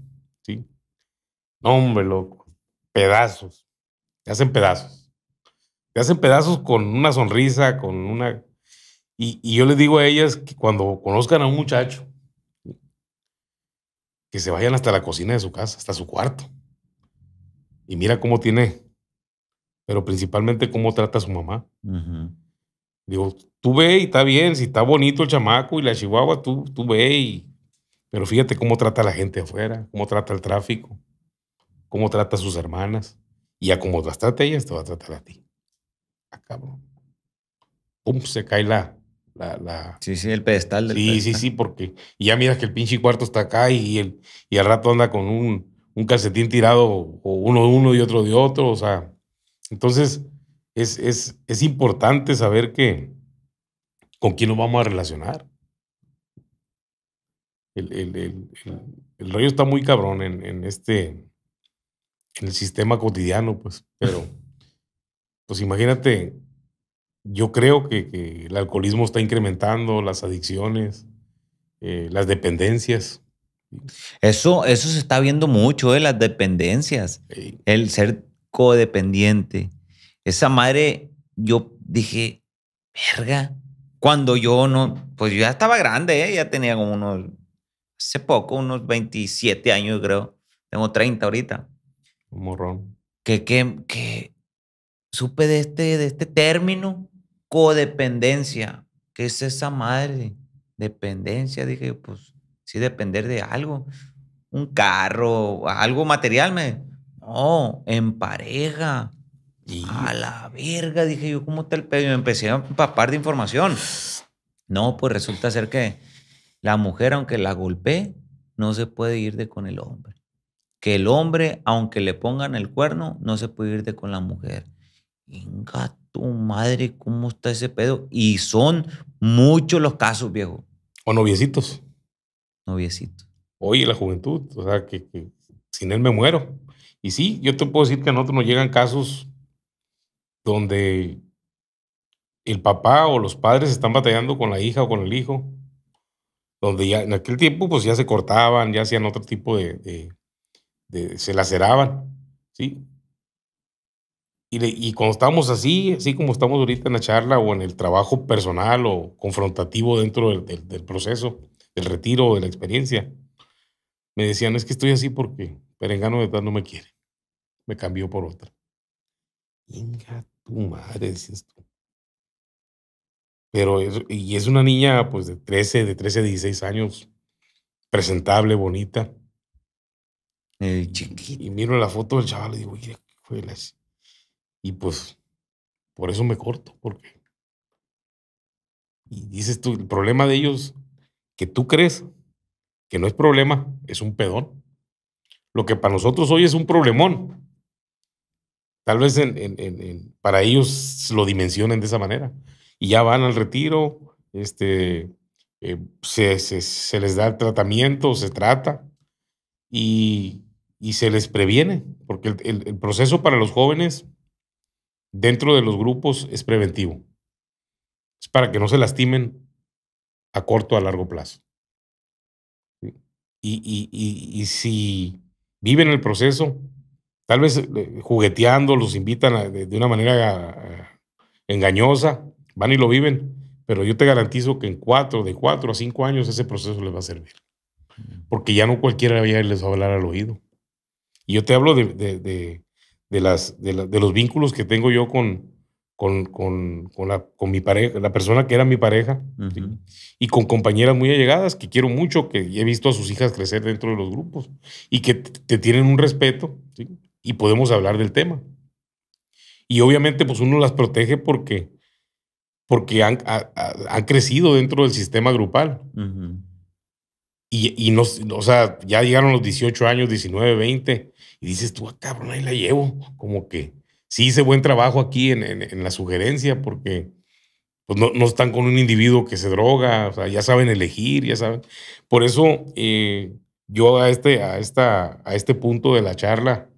No, hombre, loco. Pedazos. Te hacen pedazos. Te hacen pedazos con una sonrisa, con una. Y, yo les digo a ellas que cuando conozcan a un muchacho, que se vayan hasta la cocina de su casa, hasta su cuarto. Y mira cómo tiene, pero principalmente cómo trata a su mamá. Digo, tú ve y está bien, si está bonito el chamaco y la chihuahua, tú, tú ve y... Pero fíjate cómo trata a la gente afuera, cómo trata el tráfico cómo trata a sus hermanas. Y a como las trata ellas, te va a tratar a ti. Ah, cabrón. Pum, se cae la, la, Sí, sí, el pedestal. Del sí, sí, sí, porque y ya miras que el pinche cuarto está acá y, el, y al rato anda con un, calcetín tirado o uno de uno y otro de otro. O sea, entonces es, es, importante saber que con quién nos vamos a relacionar. El, el, rollo está muy cabrón en, en este en el sistema cotidiano, pues. Pero, pues imagínate, yo creo que, que el alcoholismo está incrementando, las adicciones, eh, las dependencias. Eso, eso se está viendo mucho, eh, las dependencias. El ser codependiente. Esa madre, yo dije, verga. Cuando yo no, pues yo ya estaba grande, eh, ya tenía como unos, hace poco, unos 27 años creo. Tengo 30 ahorita morrón. Que, que, supe de este, de este término, codependencia. ¿Qué es esa madre? Dependencia, dije, pues sí, depender de algo. Un carro, algo material, me. No, en pareja. A la verga, dije yo, ¿cómo está el pedo? Y me empecé a empapar de información. No, pues resulta ser que la mujer, aunque la golpee, no se puede ir de con el hombre que el hombre, aunque le pongan el cuerno, no se puede ir de con la mujer. Inga tu madre, ¿cómo está ese pedo? Y son muchos los casos, viejo. O noviecitos. Noviecitos. Oye, la juventud, o sea, que, sin él me muero. Y sí, yo te puedo decir que a nosotros nos llegan casos donde el papá o los padres están batallando con la hija o con el hijo, donde ya en aquel tiempo pues ya se cortaban, ya hacían otro tipo de, se laceraban, ¿sí? Y, cuando estábamos así, así como estamos ahorita en la charla o en el trabajo personal o confrontativo dentro del, proceso, del retiro o de la experiencia, me decían, es que estoy así porque Perengano de tal no me quiere. Me cambió por otra. Venga tu madre, decías tú. Pero, es, y es una niña pues de 13, de 13 a 16 años, presentable, bonita. Y miro la foto del chaval y digo, ¿qué fue Y pues, por eso me corto, porque. Y dices tú, el problema de ellos, que tú crees que no es problema, es un pedón. Lo que para nosotros hoy es un problemón. Tal vez para ellos lo dimensionen de esa manera. Y ya van al retiro, este, eh, se, les da el tratamiento, se trata. Y y se les previene, porque el, proceso para los jóvenes dentro de los grupos es preventivo. Es para que no se lastimen a corto o a largo plazo. Y, si viven el proceso, tal vez eh, jugueteando, los invitan de, una manera eh, engañosa, van y lo viven, pero yo te garantizo que en cuatro, de cuatro a cinco años ese proceso les va a servir. Mm. Porque ya no cualquiera les va a hablar al oído. Y yo te hablo de, los vínculos que tengo yo con, con, con, la, con mi pareja, la persona que era mi pareja, y con compañeras muy allegadas que quiero mucho, que he visto a sus hijas crecer dentro de los grupos y que te tienen un respeto y podemos hablar del tema. Y obviamente pues uno las protege porque, porque han, crecido dentro del sistema grupal. Y, y no, o sea, ya llegaron los 18 años, 19, 20, y dices tú, ah, cabrón, ahí la llevo. Como que sí hice buen trabajo aquí en, en, la sugerencia, porque pues no, no, están con un individuo que se droga, o sea, ya saben elegir, ya saben. Por eso eh, yo a este, a, esta, a este punto de la charla,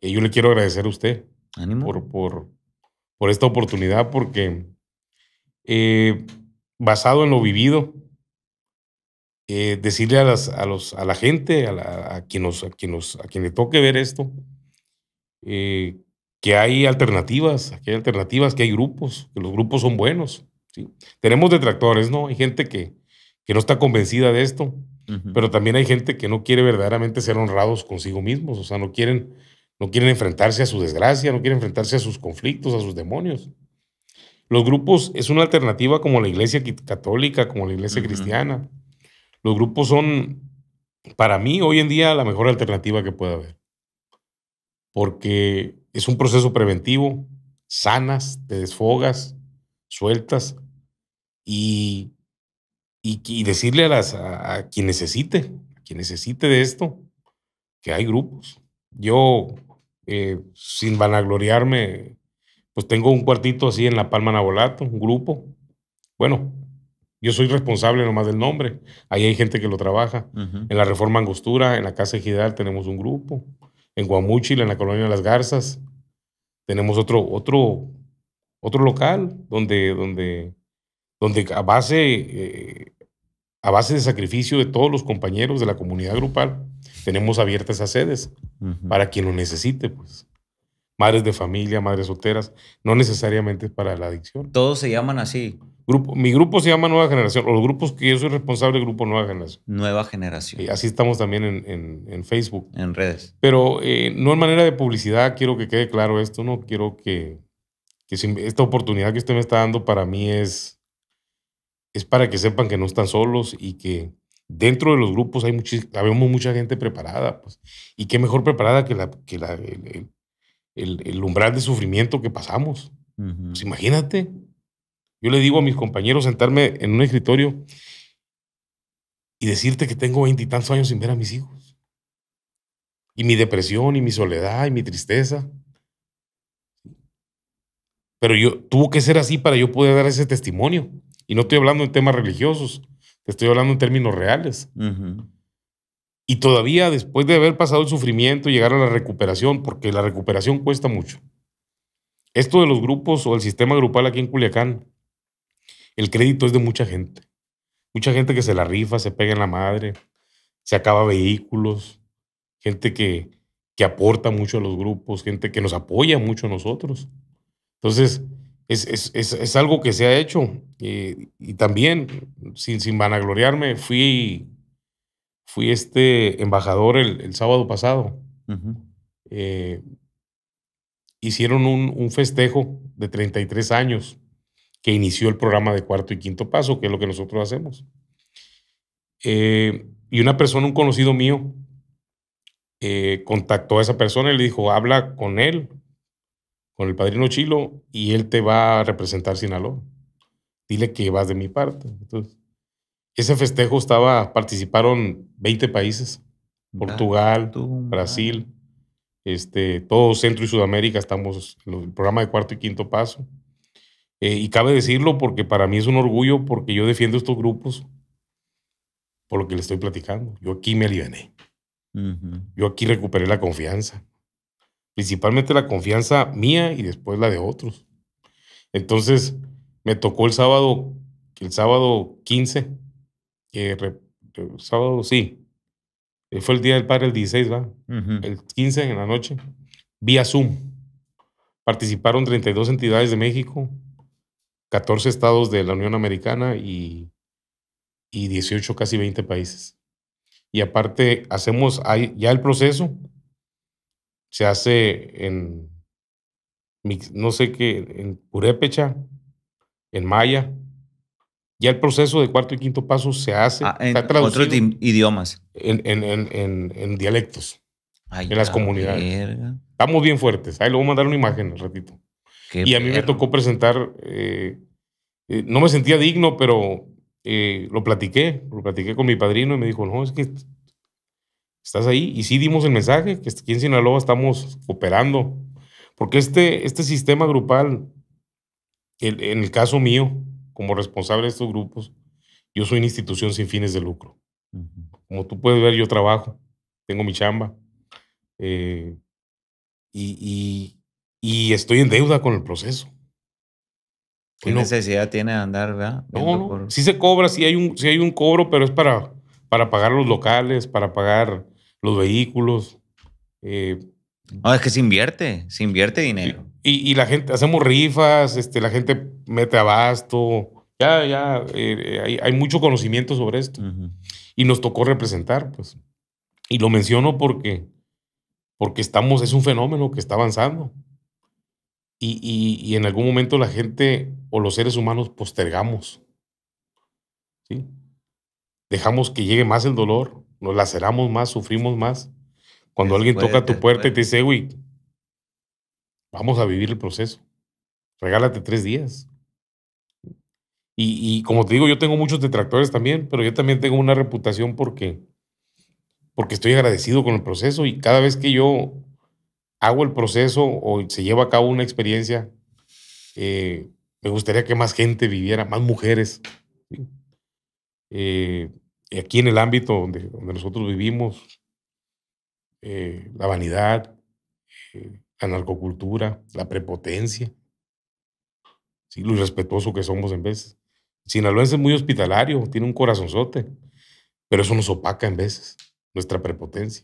eh, yo le quiero agradecer a usted Por, por, por esta oportunidad, porque eh, basado en lo vivido, eh, decirle a, la gente, a, la, a, quien a, a quien le toque ver esto, eh, que hay alternativas, que hay alternativas, que hay grupos, que los grupos son buenos. ¿sí? Tenemos detractores, ¿no? Hay gente que, que no está convencida de esto, pero también hay gente que no quiere verdaderamente ser honrados consigo mismos, o sea, no quieren, no quieren enfrentarse a su desgracia, no quieren enfrentarse a sus conflictos, a sus demonios. Los grupos es una alternativa como la iglesia católica, como la iglesia cristiana. Los grupos son, para mí, hoy en día la mejor alternativa que puede haber. Porque es un proceso preventivo, sanas, te desfogas, sueltas y, y, decirle a, las, a, quien necesite, quien necesite de esto, que hay grupos. Yo, eh, sin vanagloriarme, pues tengo un cuartito así en La Palma Nabolato, un grupo. Bueno, yo soy responsable nomás del nombre. Ahí hay gente que lo trabaja. En la Reforma Angostura, en la Casa Ejidal tenemos un grupo. En Guamuchil, en la Colonia de las Garzas, tenemos otro, otro, otro local donde, donde, donde a, base, eh, a base de sacrificio de todos los compañeros de la comunidad grupal, tenemos abiertas esas sedes para quien lo necesite, pues madres de familia, madres solteras, no necesariamente para la adicción. Todos se llaman así mi grupo se llama Nueva Generación, o los grupos que yo soy responsable, Grupo Nueva Generación. Nueva Generación. Y así estamos también en, Facebook. En redes. Pero eh, no en manera de publicidad, quiero que quede claro esto, ¿no? Quiero que, que esta oportunidad que usted me está dando para mí es, es para que sepan que no están solos y que dentro de los grupos hay mucha gente preparada. Pues. Y qué mejor preparada que, la, que la, el, umbral de sufrimiento que pasamos. Pues, imagínate. Yo le digo a mis compañeros sentarme en un escritorio y decirte que tengo veintitantos años sin ver a mis hijos. Y mi depresión, y mi soledad, y mi tristeza. Pero yo tuvo que ser así para yo poder dar ese testimonio. Y no estoy hablando en temas religiosos, te estoy hablando en términos reales. Y todavía después de haber pasado el sufrimiento, llegar a la recuperación, porque la recuperación cuesta mucho. Esto de los grupos o el sistema grupal aquí en Culiacán el crédito es de mucha gente. Mucha gente que se la rifa, se pega en la madre, se acaba vehículos, gente que, que aporta mucho a los grupos, gente que nos apoya mucho a nosotros. Entonces, es, es, algo que se ha hecho. Eh, y también, sin, sin vanagloriarme, fui, fui este embajador el, sábado pasado. Eh, hicieron un, un, festejo de 33 años que inició el programa de cuarto y quinto paso, que es lo que nosotros hacemos. Eh, y una persona, un conocido mío, eh, contactó a esa persona y le dijo, habla con él, con el padrino Chilo, y él te va a representar Sinaloa. Dile que vas de mi parte. ese festejo estaba, participaron 20 países, Portugal, Brasil, este, todo Centro y Sudamérica, estamos, el programa de cuarto y quinto paso. Eh, y cabe decirlo porque para mí es un orgullo porque yo defiendo estos grupos por lo que le estoy platicando. Yo aquí me aliviané. Yo aquí recuperé la confianza. Principalmente la confianza mía y después la de otros. Entonces, me tocó el sábado, el sábado 15, el eh, sábado sí, eh, fue el día del padre el 16, ¿va? El 15 en la noche, vía Zoom. Participaron 32 entidades de México, 14 estados de la Unión Americana y, y 18, casi 20 países. Y aparte, hacemos ahí ya el proceso, se hace en, no sé qué, en Purépecha, en Maya. Ya el proceso de cuarto y quinto paso se hace. Ah, en otros idiomas. En, en, en, en dialectos. en las comunidades. Estamos bien fuertes. Ahí le voy a mandar una ah. imagen al ratito y a mí me tocó presentar, eh, eh, no me sentía digno, pero eh, lo platiqué, lo platiqué con mi padrino y me dijo, no, es que estás ahí. Y sí dimos el mensaje, que aquí en Sinaloa estamos operando, porque este, este sistema grupal, en el caso mío, como responsable de estos grupos, yo soy una institución sin fines de lucro. Como tú puedes ver, yo trabajo, tengo mi chamba. y, y estoy en deuda con el proceso. ¿Qué necesidad tiene de andar, verdad? No, no. Sí se cobra, sí hay un, hay un cobro, pero es para, para pagar los locales, para pagar los vehículos. Eh, no, es que se invierte, se invierte dinero. Y, la gente, hacemos rifas, este, la gente mete abasto. Ya, ya, eh, hay, hay, mucho conocimiento sobre esto. Y nos tocó representar, pues. Y lo menciono porque, porque estamos, es un fenómeno que está avanzando. Y, en algún momento la gente o los seres humanos postergamos. ¿sí? Dejamos que llegue más el dolor, nos laceramos más, sufrimos más. Cuando alguien toca tu puerta y te dice, güey, vamos a vivir el proceso. Regálate tres días. Y, como te digo, yo tengo muchos detractores también, pero yo también tengo una reputación porque, porque estoy agradecido con el proceso y cada vez que yo hago el proceso o se lleva a cabo una experiencia, eh, me gustaría que más gente viviera, más mujeres. Eh, aquí en el ámbito donde, nosotros vivimos, eh, la vanidad, la narcocultura, la prepotencia, lo irrespetuoso que somos en veces. Sinaloense es muy hospitalario, tiene un corazonzote, pero eso nos opaca en veces, nuestra prepotencia,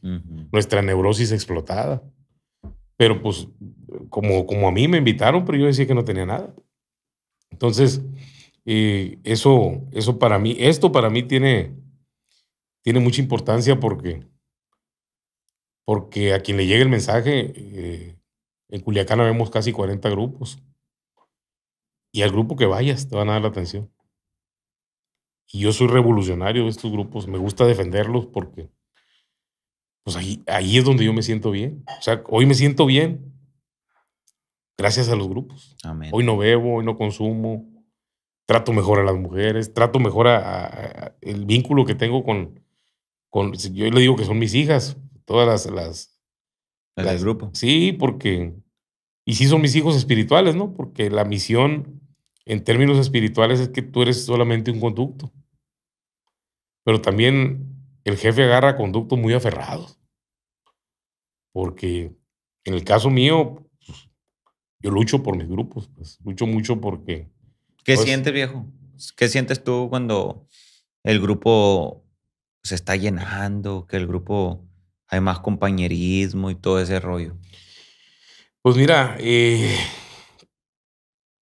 nuestra neurosis explotada. Pero pues como, como a mí me invitaron, pero yo decía que no tenía nada. Entonces, eh, eso, eso para mí, esto para mí tiene, tiene mucha importancia porque, porque a quien le llegue el mensaje, eh, en Culiacán vemos casi 40 grupos. Y al grupo que vayas te van a dar la atención. Y yo soy revolucionario de estos grupos, me gusta defenderlos porque pues ahí, ahí es donde yo me siento bien. O sea, hoy me siento bien gracias a los grupos. Amén. Hoy no bebo, hoy no consumo, trato mejor a las mujeres, trato mejor a, el vínculo que tengo con, con, yo le digo que son mis hijas, todas las... las, las grupo. Sí, porque... Y sí son mis hijos espirituales, ¿no? Porque la misión en términos espirituales es que tú eres solamente un conducto. Pero también el jefe agarra conductos muy aferrados. Porque en el caso mío, pues, yo lucho por mis grupos, pues, lucho mucho porque... ¿Qué pues sientes, viejo? ¿Qué sientes tú cuando el grupo se está llenando, que el grupo hay más compañerismo y todo ese rollo? Pues mira, eh,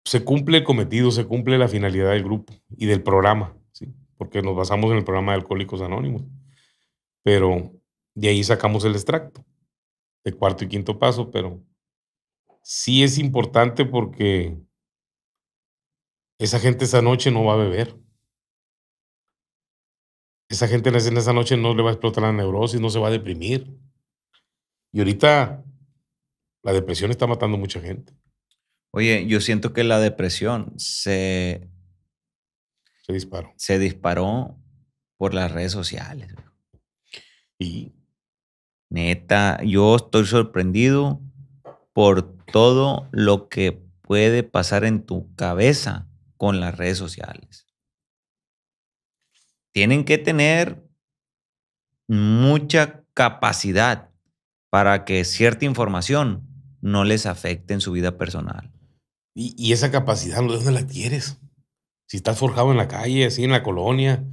se cumple el cometido, se cumple la finalidad del grupo y del programa, ¿sí? porque nos basamos en el programa de Alcohólicos Anónimos pero de ahí sacamos el extracto de cuarto y quinto paso, pero sí es importante porque esa gente esa noche no va a beber. Esa gente en esa noche no le va a explotar la neurosis, no se va a deprimir. Y ahorita la depresión está matando a mucha gente. Oye, yo siento que la depresión se... disparó. Se disparó por las redes sociales. Y Neta, yo estoy sorprendido por todo lo que puede pasar en tu cabeza con las redes sociales. Tienen que tener mucha capacidad para que cierta información no les afecte en su vida personal. Y, esa capacidad, ¿de dónde la quieres? Si estás forjado en la calle, así en la colonia,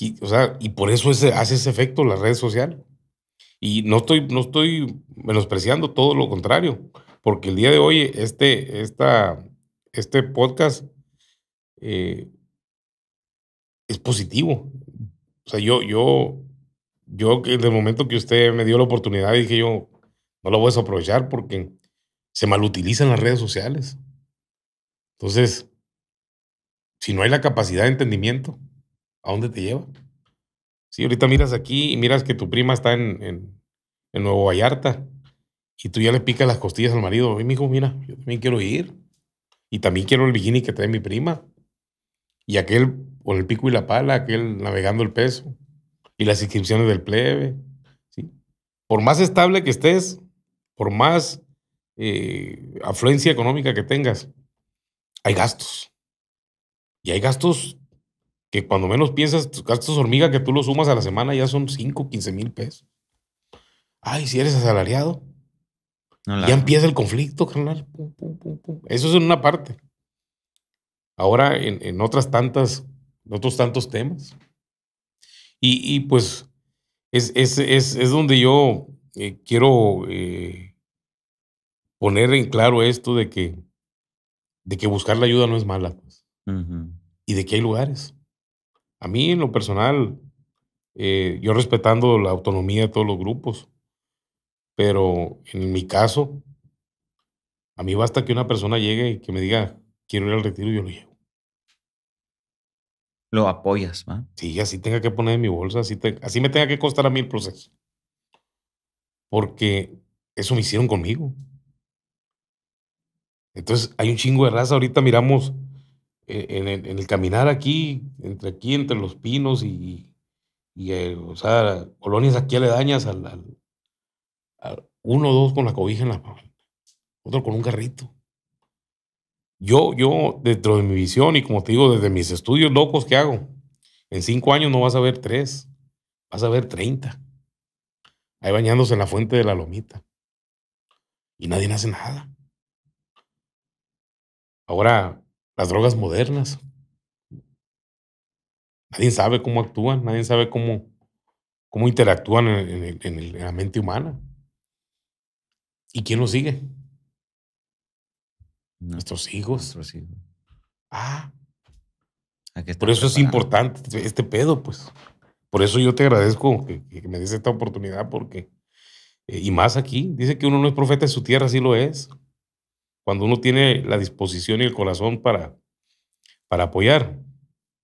y por eso hace ese efecto las redes sociales. Y no estoy, no estoy menospreciando todo lo contrario, porque el día de hoy este, este podcast eh, es positivo. O sea, yo, yo, yo desde el momento que usted me dio la oportunidad dije yo, no lo voy a desaprovechar porque se malutilizan las redes sociales. Entonces, si no hay la capacidad de entendimiento, ¿A dónde te lleva? Si ahorita miras aquí y miras que tu prima está en, en, Nuevo Vallarta y tú ya le picas las costillas al marido. me dijo, mira, yo también quiero ir. Y también quiero el bikini que trae mi prima. Y aquel con el pico y la pala, aquel navegando el peso. Y las inscripciones del plebe. ¿sí? Por más estable que estés, por más eh, afluencia económica que tengas, hay gastos. Y hay gastos que cuando menos piensas, tus gastos hormiga que tú los sumas a la semana ya son 5, 15 mil pesos. Ay, si eres asalariado. Ya empieza el conflicto, carnal. Eso es en una parte. Ahora, en, otras tantas, en otros tantos temas. Y, pues es, es, donde yo eh, quiero eh, poner en claro esto de que, de que buscar la ayuda no es mala. Pues. Y de que hay lugares. A mí, en lo personal, eh, yo respetando la autonomía de todos los grupos, pero en mi caso, a mí basta que una persona llegue y que me diga, quiero ir al retiro, y yo lo llevo. Lo apoyas, ¿va? Sí, así tenga que poner en mi bolsa, así, así me tenga que costar a mí el proceso. Porque eso me hicieron conmigo. Entonces, hay un chingo de raza. Ahorita miramos e-, en el, caminar aquí, entre aquí, entre los pinos y, y eh, o sea, colonias aquí aledañas al, al, uno o dos con la cobija en la mano, otro con un carrito. Yo, yo, dentro de mi visión y como te digo, desde mis estudios locos que hago, en cinco años no vas a ver tres, vas a ver treinta. Ahí bañándose en la fuente de la lomita. Y nadie hace nada. Ahora, las drogas modernas. Nadie sabe cómo actúan, nadie sabe cómo, cómo interactúan en, la mente humana. ¿Y quién lo sigue? Nuestros hijos. Ah. Por eso es importante este, este pedo, pues. Por eso yo te agradezco que, me des esta oportunidad, porque. Eh, y más aquí. Dice que uno no es profeta de su tierra, si lo es cuando uno tiene la disposición y el corazón para, para apoyar.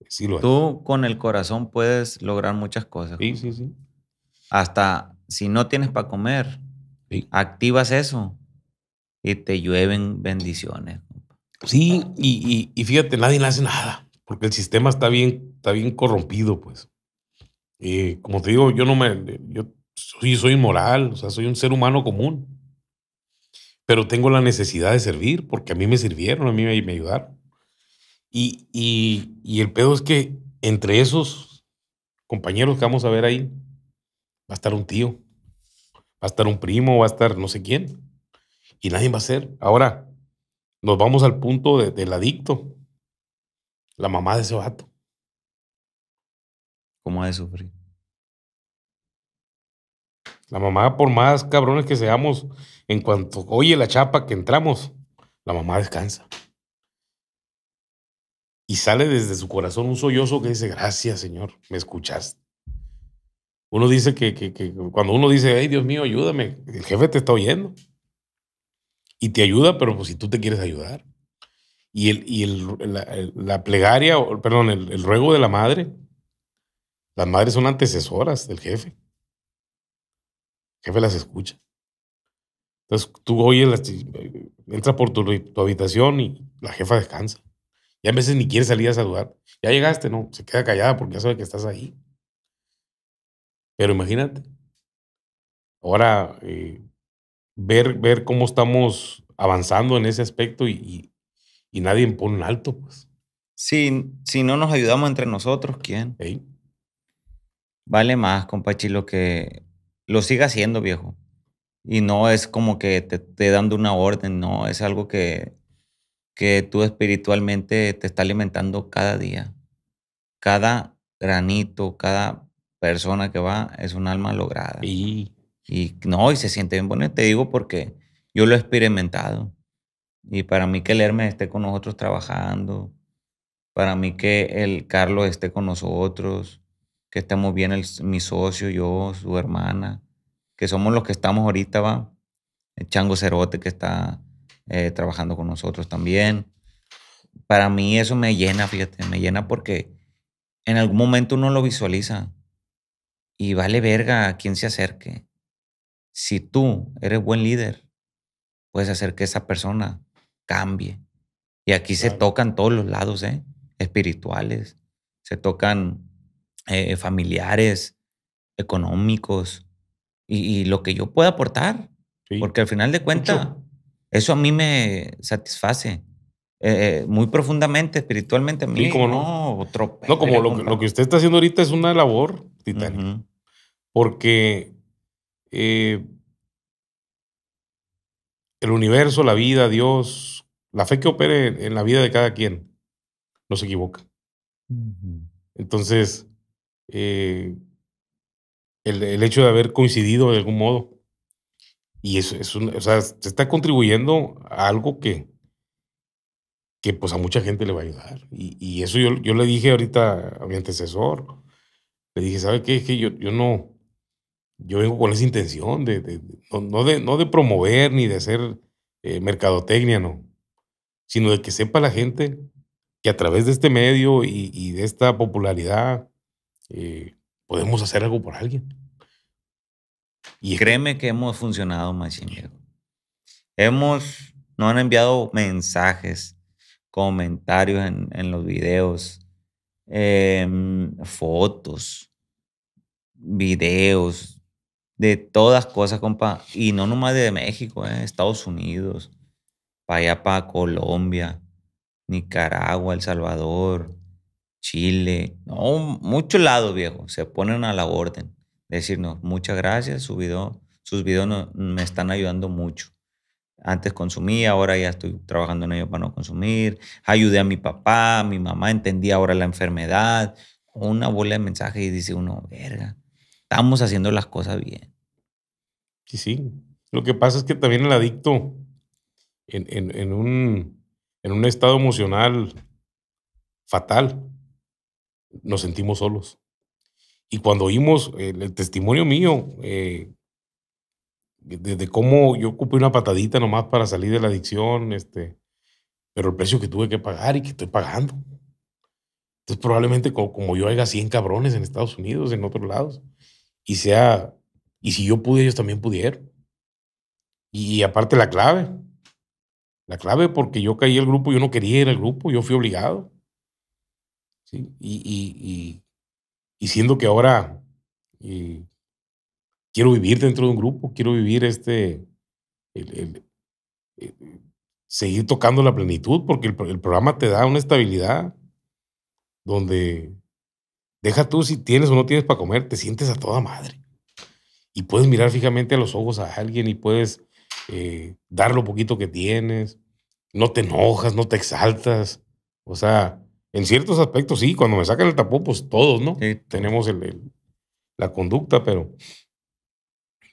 Sí lo Tú con el corazón puedes lograr muchas cosas. Sí, sí, sí. Hasta si no tienes para comer, activas eso y te llueven bendiciones. Sí, y, y, fíjate, nadie le hace nada, porque el sistema está bien, está bien corrompido, pues. Eh, como te digo, yo no me, yo soy, soy inmoral, o sea, soy un ser humano común pero tengo la necesidad de servir porque a mí me sirvieron, a mí me, ayudaron. Y, el pedo es que entre esos compañeros que vamos a ver ahí, va a estar un tío, va a estar un primo, va a estar no sé quién. Y nadie va a ser. Ahora, nos vamos al punto del adicto. La mamá de ese vato. ¿Cómo ha de sufrir? La mamá, por más cabrones que seamos, en cuanto oye la chapa que entramos, la mamá descansa. Y sale desde su corazón un sollozo que dice, gracias Señor, me escuchaste. Uno dice que, cuando uno dice, ay, Dios mío, ayúdame, el jefe te está oyendo. Y te ayuda, pero pues, si tú te quieres ayudar. Y, el, la, plegaria, perdón, el, el ruego de la madre, las madres son antecesoras del jefe jefe las escucha. Entonces tú oyes, las, eh, entras por tu, habitación y la jefa descansa. Y a veces ni quiere salir a saludar. Ya llegaste, no, se queda callada porque ya sabe que estás ahí. Pero imagínate. Ahora, eh, ver, ver cómo estamos avanzando en ese aspecto y, nadie pone un alto, pues. Si, si, no nos ayudamos entre nosotros, ¿quién? Vale más, compachilo, que lo siga haciendo, viejo. Y no es como que te esté dando una orden, no, es algo que, que tú espiritualmente te está alimentando cada día. Cada granito, cada persona que va es un alma lograda. Y, no, y se siente bien bueno. Te digo porque yo lo he experimentado. Y para mí que el Hermes esté con nosotros trabajando, para mí que el Carlos esté con nosotros, que estemos bien el, mi socio, yo, su hermana, que somos los que estamos ahorita, va. El Chango Cerote que está eh, trabajando con nosotros también. Para mí eso me llena, fíjate, me llena porque en algún momento uno lo visualiza y vale verga a quien se acerque. Si tú eres buen líder, puedes hacer que esa persona cambie. Y aquí se tocan todos los lados, ¿eh? Espirituales, se tocan eh, familiares, económicos y, lo que yo pueda aportar. Porque al final de cuentas, eso a mí me satisface. Eh, eh, muy profundamente, espiritualmente a mí. como no. otro... no como lo, que usted está haciendo ahorita es una labor titánica. Porque el universo, la vida, Dios, la fe que opere en la vida de cada quien, no se equivoca. Entonces, eh, el, hecho de haber coincidido de algún modo. Y eso, es o sea, se está contribuyendo a algo que, que pues a mucha gente le va a ayudar. Y, eso yo, yo, le dije ahorita a mi antecesor, le dije, ¿sabe qué? Es que yo, yo no, yo vengo con esa intención de, de no, de no de promover ni de hacer eh, mercadotecnia, no, sino de que sepa la gente que a través de este medio y, y de esta popularidad eh, podemos hacer algo por alguien. Y créeme que hemos funcionado, Machiniego. Hemos, nos han enviado mensajes, comentarios en, los videos, em, fotos, videos, de todas cosas, compa. Y no nomás de México, eh, Estados Unidos, para allá, para Colombia, Nicaragua, El Salvador, Chile, no, muchos lados, viejo, se ponen a la orden. Decirnos, muchas gracias, sus videos me están ayudando mucho. Antes consumía, ahora ya estoy trabajando en ello para no consumir. Ayudé a mi papá, mi mamá, entendía ahora la enfermedad. Una bola de mensaje y dice uno, verga, estamos haciendo las cosas bien. Sí, sí. Lo que pasa es que también el adicto en un estado emocional fatal nos sentimos solos. Y cuando oímos eh, el, testimonio mío, eh, de, cómo yo ocupé una patadita nomás para salir de la adicción, este, pero el precio que tuve que pagar y que estoy pagando. Entonces probablemente como, yo haya 100 cabrones en Estados Unidos, en otros lados, y sea, y si yo pude, ellos también pudieron. Y, aparte la clave, la clave porque yo caí al grupo, yo no quería ir al grupo, yo fui obligado. Y, y, siendo que ahora eh, quiero vivir dentro de un grupo, quiero vivir este, eh, seguir tocando la plenitud, porque el, programa te da una estabilidad donde deja tú si tienes o no tienes para comer, te sientes a toda madre. Y puedes mirar fijamente a los ojos a alguien y puedes eh, dar lo poquito que tienes, no te enojas, no te exaltas. O sea, en ciertos aspectos sí, cuando me sacan el tapón, pues todos, ¿no? Tenemos la conducta, pero,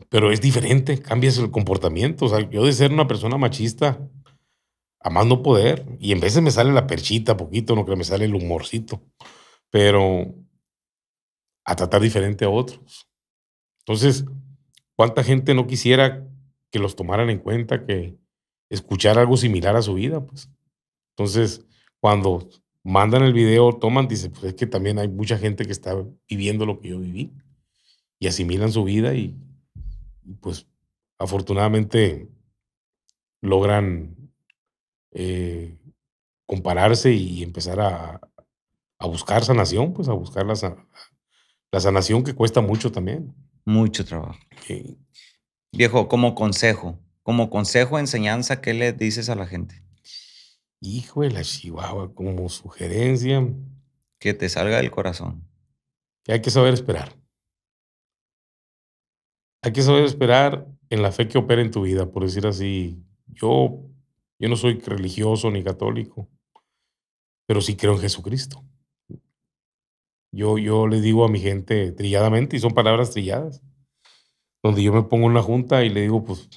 pero es diferente, cambias el comportamiento. O sea, yo de ser una persona machista, a más no poder, y en veces me sale la perchita poquito, no que me sale el humorcito, pero a tratar diferente a otros. Entonces, ¿cuánta gente no quisiera que los tomaran en cuenta, que escuchar algo similar a su vida? Pues? Entonces, cuando mandan el video, toman, dice, pues es que también hay mucha gente que está viviendo lo que yo viví y asimilan su vida y, pues afortunadamente logran eh, compararse y empezar a, buscar sanación, pues a buscar la, sanación que cuesta mucho también. Mucho trabajo. Viejo, como consejo, como consejo, enseñanza, ¿qué le dices a la gente? Hijo de la chihuahua, como sugerencia. Que te salga del corazón. Que hay que saber esperar. Hay que saber esperar en la fe que opera en tu vida, por decir así. Yo, yo no soy religioso ni católico, pero sí creo en Jesucristo. Yo, yo le digo a mi gente trilladamente, y son palabras trilladas, donde yo me pongo en una junta y le digo, pues,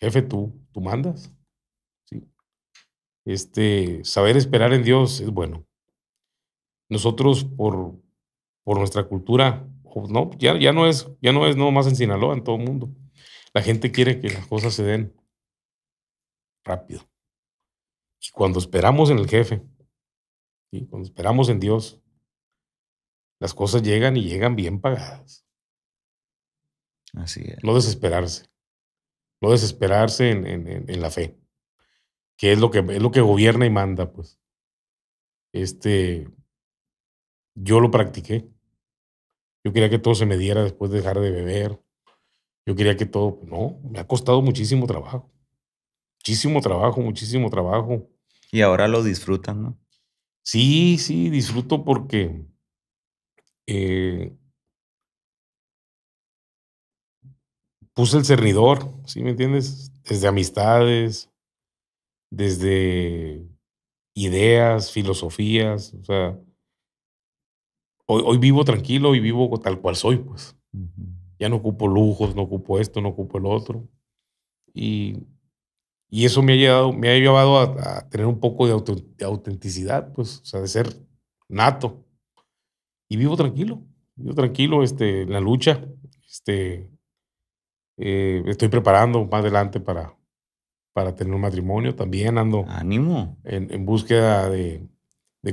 jefe, tú, tú mandas. Este, saber esperar en Dios es bueno. Nosotros por, por nuestra cultura, no, ya, ya no es, ya no es no más en Sinaloa, en todo el mundo. La gente quiere que las cosas se den rápido. Y cuando esperamos en el jefe, y cuando esperamos en Dios, las cosas llegan y llegan bien pagadas. Así es. No desesperarse. No desesperarse en la fe que es lo que es lo que gobierna y manda, pues. Este, yo lo practiqué. Yo quería que todo se me diera después de dejar de beber. Yo quería que todo, pues, no, me ha costado muchísimo trabajo. Muchísimo trabajo, muchísimo trabajo. Y ahora lo disfrutan, ¿no? Sí, sí, disfruto porque eh, puse el cernidor, ¿sí me entiendes? Desde amistades, desde ideas, filosofías, o sea, hoy, vivo tranquilo y vivo tal cual soy, pues. Ya no ocupo lujos, no ocupo esto, no ocupo el otro. Y, eso me ha, llevado, me ha llevado a, tener un poco de, autenticidad, pues, o sea, de ser nato. Y vivo tranquilo, vivo tranquilo este, en la lucha. Este, eh, estoy preparando más adelante para para tener un matrimonio. También ando ánimo en, en búsqueda de,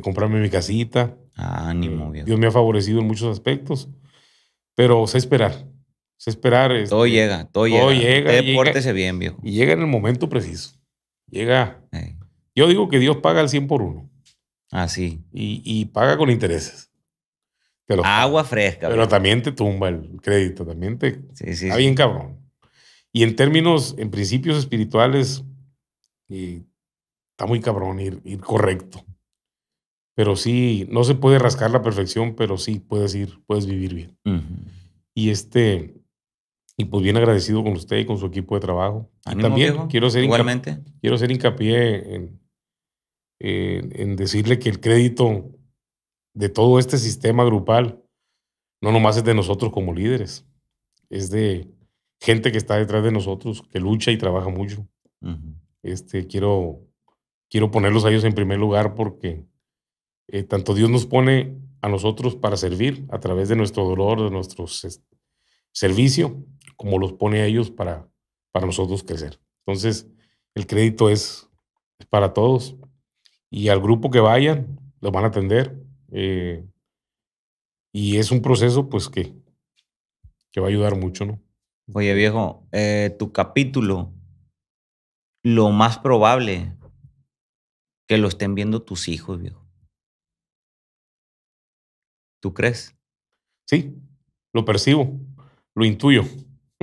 comprarme mi casita. Ánimo, eh, viejo. Dios me ha favorecido en muchos aspectos, pero sé esperar. Sé esperar. Este, todo llega, todo, llega. llega bien, viejo. Y llega en el momento preciso. Llega. Yo digo que Dios paga al 100 por uno. Así. Ah, y, y paga con intereses. Agua fresca. Pero también te tumba el crédito, también te... Sí, sí. bien cabrón. Y en términos, en principios espirituales, está muy cabrón ir, ir correcto. Pero sí, no se puede rascar la perfección, pero sí puedes ir, puedes vivir bien. Y este, y pues bien agradecido con usted y con su equipo de trabajo. también quiero hacer Igualmente. quiero hacer hincapié en, decirle que el crédito de todo este sistema grupal no nomás es de nosotros como líderes, es de gente que está detrás de nosotros, que lucha y trabaja mucho. este, quiero, quiero ponerlos a ellos en primer lugar porque eh, tanto Dios nos pone a nosotros para servir a través de nuestro dolor, de nuestro servicio, como los pone a ellos para, para nosotros crecer. Entonces, el crédito es, para todos. Y al grupo que vayan, lo van a atender. Eh, y es un proceso, pues, que, que va a ayudar mucho, ¿no? Oye, viejo, eh, tu capítulo, lo más probable que lo estén viendo tus hijos, viejo. ¿Tú crees? Sí, lo percibo, lo intuyo.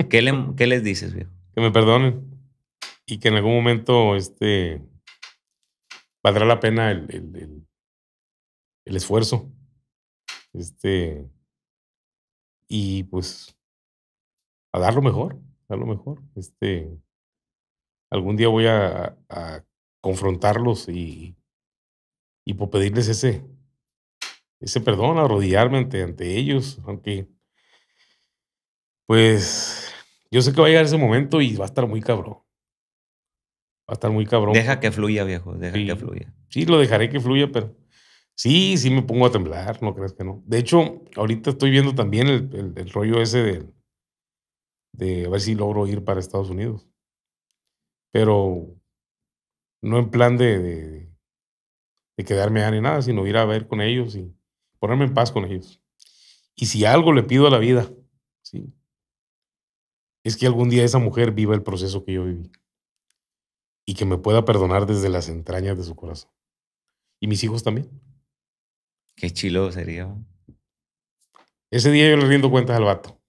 ¿Qué, les dices, viejo? Que me perdonen y que en algún momento este, valdrá la pena el, el, el esfuerzo. Este, y pues a dar lo mejor, a lo mejor. Este, algún día voy a, confrontarlos y, y por pedirles ese, ese perdón, arrodillarme ante, ante ellos, aunque pues yo sé que va a llegar ese momento y va a estar muy cabrón. Va a estar muy cabrón. Deja que fluya, viejo, deja que fluya. Sí, lo dejaré que fluya, pero sí, sí me pongo a temblar, no crees que no. De hecho, ahorita estoy viendo también el, el rollo ese del de a ver si logro ir para Estados Unidos. Pero no en plan de, de, quedarme ahí ni nada, sino ir a ver con ellos y ponerme en paz con ellos. Y si algo le pido a la vida, ¿sí? es que algún día esa mujer viva el proceso que yo viví y que me pueda perdonar desde las entrañas de su corazón. Y mis hijos también. Qué chilo sería. Ese día yo le rindo cuentas al vato.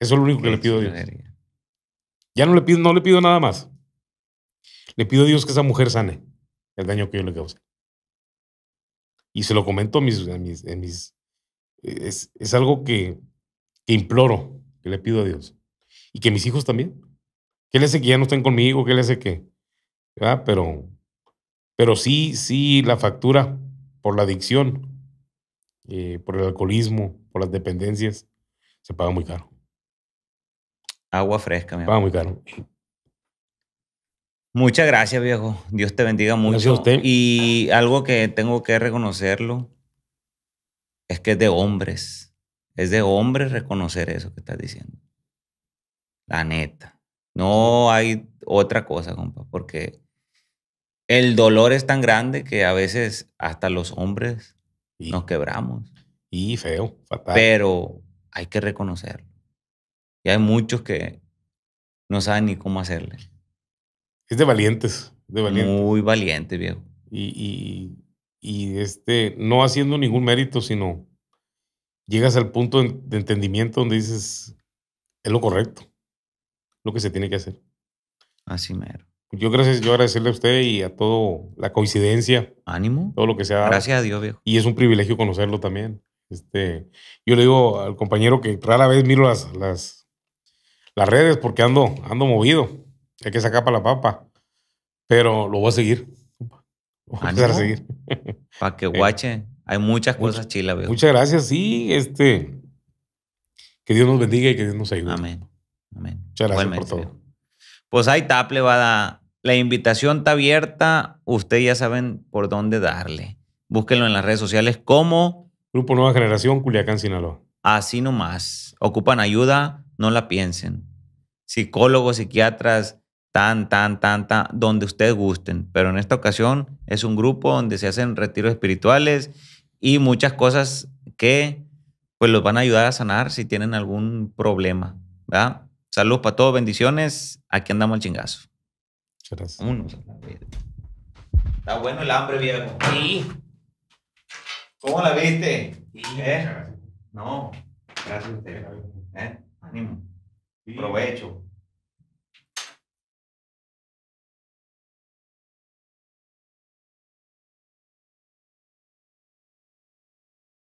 Eso es lo único que le pido a Dios. Ya no le pido, no le pido nada más. Le pido a Dios que esa mujer sane el daño que yo le causé. Y se lo comento a mis. mis, es, algo que, imploro, que le pido a Dios. Y que mis hijos también. ¿Qué le hace que ya no estén conmigo? ¿Qué le hace que.? Pero, pero sí, sí, la factura por la adicción, eh, por el alcoholismo, por las dependencias, se paga muy caro. Agua fresca, mi ah, amor. muy caro. Muchas gracias, viejo. Dios te bendiga mucho. Gracias a usted. Y algo que tengo que reconocerlo es que es de hombres. Es de hombres reconocer eso que estás diciendo. La neta. No hay otra cosa, compa, porque el dolor es tan grande que a veces hasta los hombres nos quebramos. Y feo, fatal. Pero hay que reconocerlo. Y hay muchos que no saben ni cómo hacerle. Es de valientes, de valientes. Muy valiente, viejo. Y, este, no haciendo ningún mérito, sino llegas al punto de entendimiento donde dices, es lo correcto, lo que se tiene que hacer. Así mero. Pues yo, gracias, yo agradecerle a usted y a todo la coincidencia. Ánimo. Todo lo que sea Gracias a Dios, viejo. Y es un privilegio conocerlo también. Este, yo le digo al compañero que rara vez miro las las redes porque ando, ando movido. Hay que sacar para la papa. Pero lo voy a seguir. Voy a, seguir. Para que eh, guache Hay muchas cosas chilas, Muchas gracias. Sí, este. Que Dios nos bendiga y que Dios nos ayude. Amén. Amén. Muchas gracias por todo. Pues ahí está, plebada. La invitación está abierta. Ustedes ya saben por dónde darle. Búsquenlo en las redes sociales como Grupo Nueva Generación Culiacán Sinaloa. Así nomás. Ocupan ayuda no la piensen. Psicólogos, psiquiatras, tan, tan, tan, donde ustedes gusten. Pero en esta ocasión es un grupo donde se hacen retiros espirituales y muchas cosas que pues los van a ayudar a sanar si tienen algún problema. ¿verdad? Saludos para todos, bendiciones. Aquí andamos al chingazo. Gracias. Está bueno el hambre, viejo. ¿Cómo la viste? ¿Eh? No. Gracias a ¿Eh? Provecho.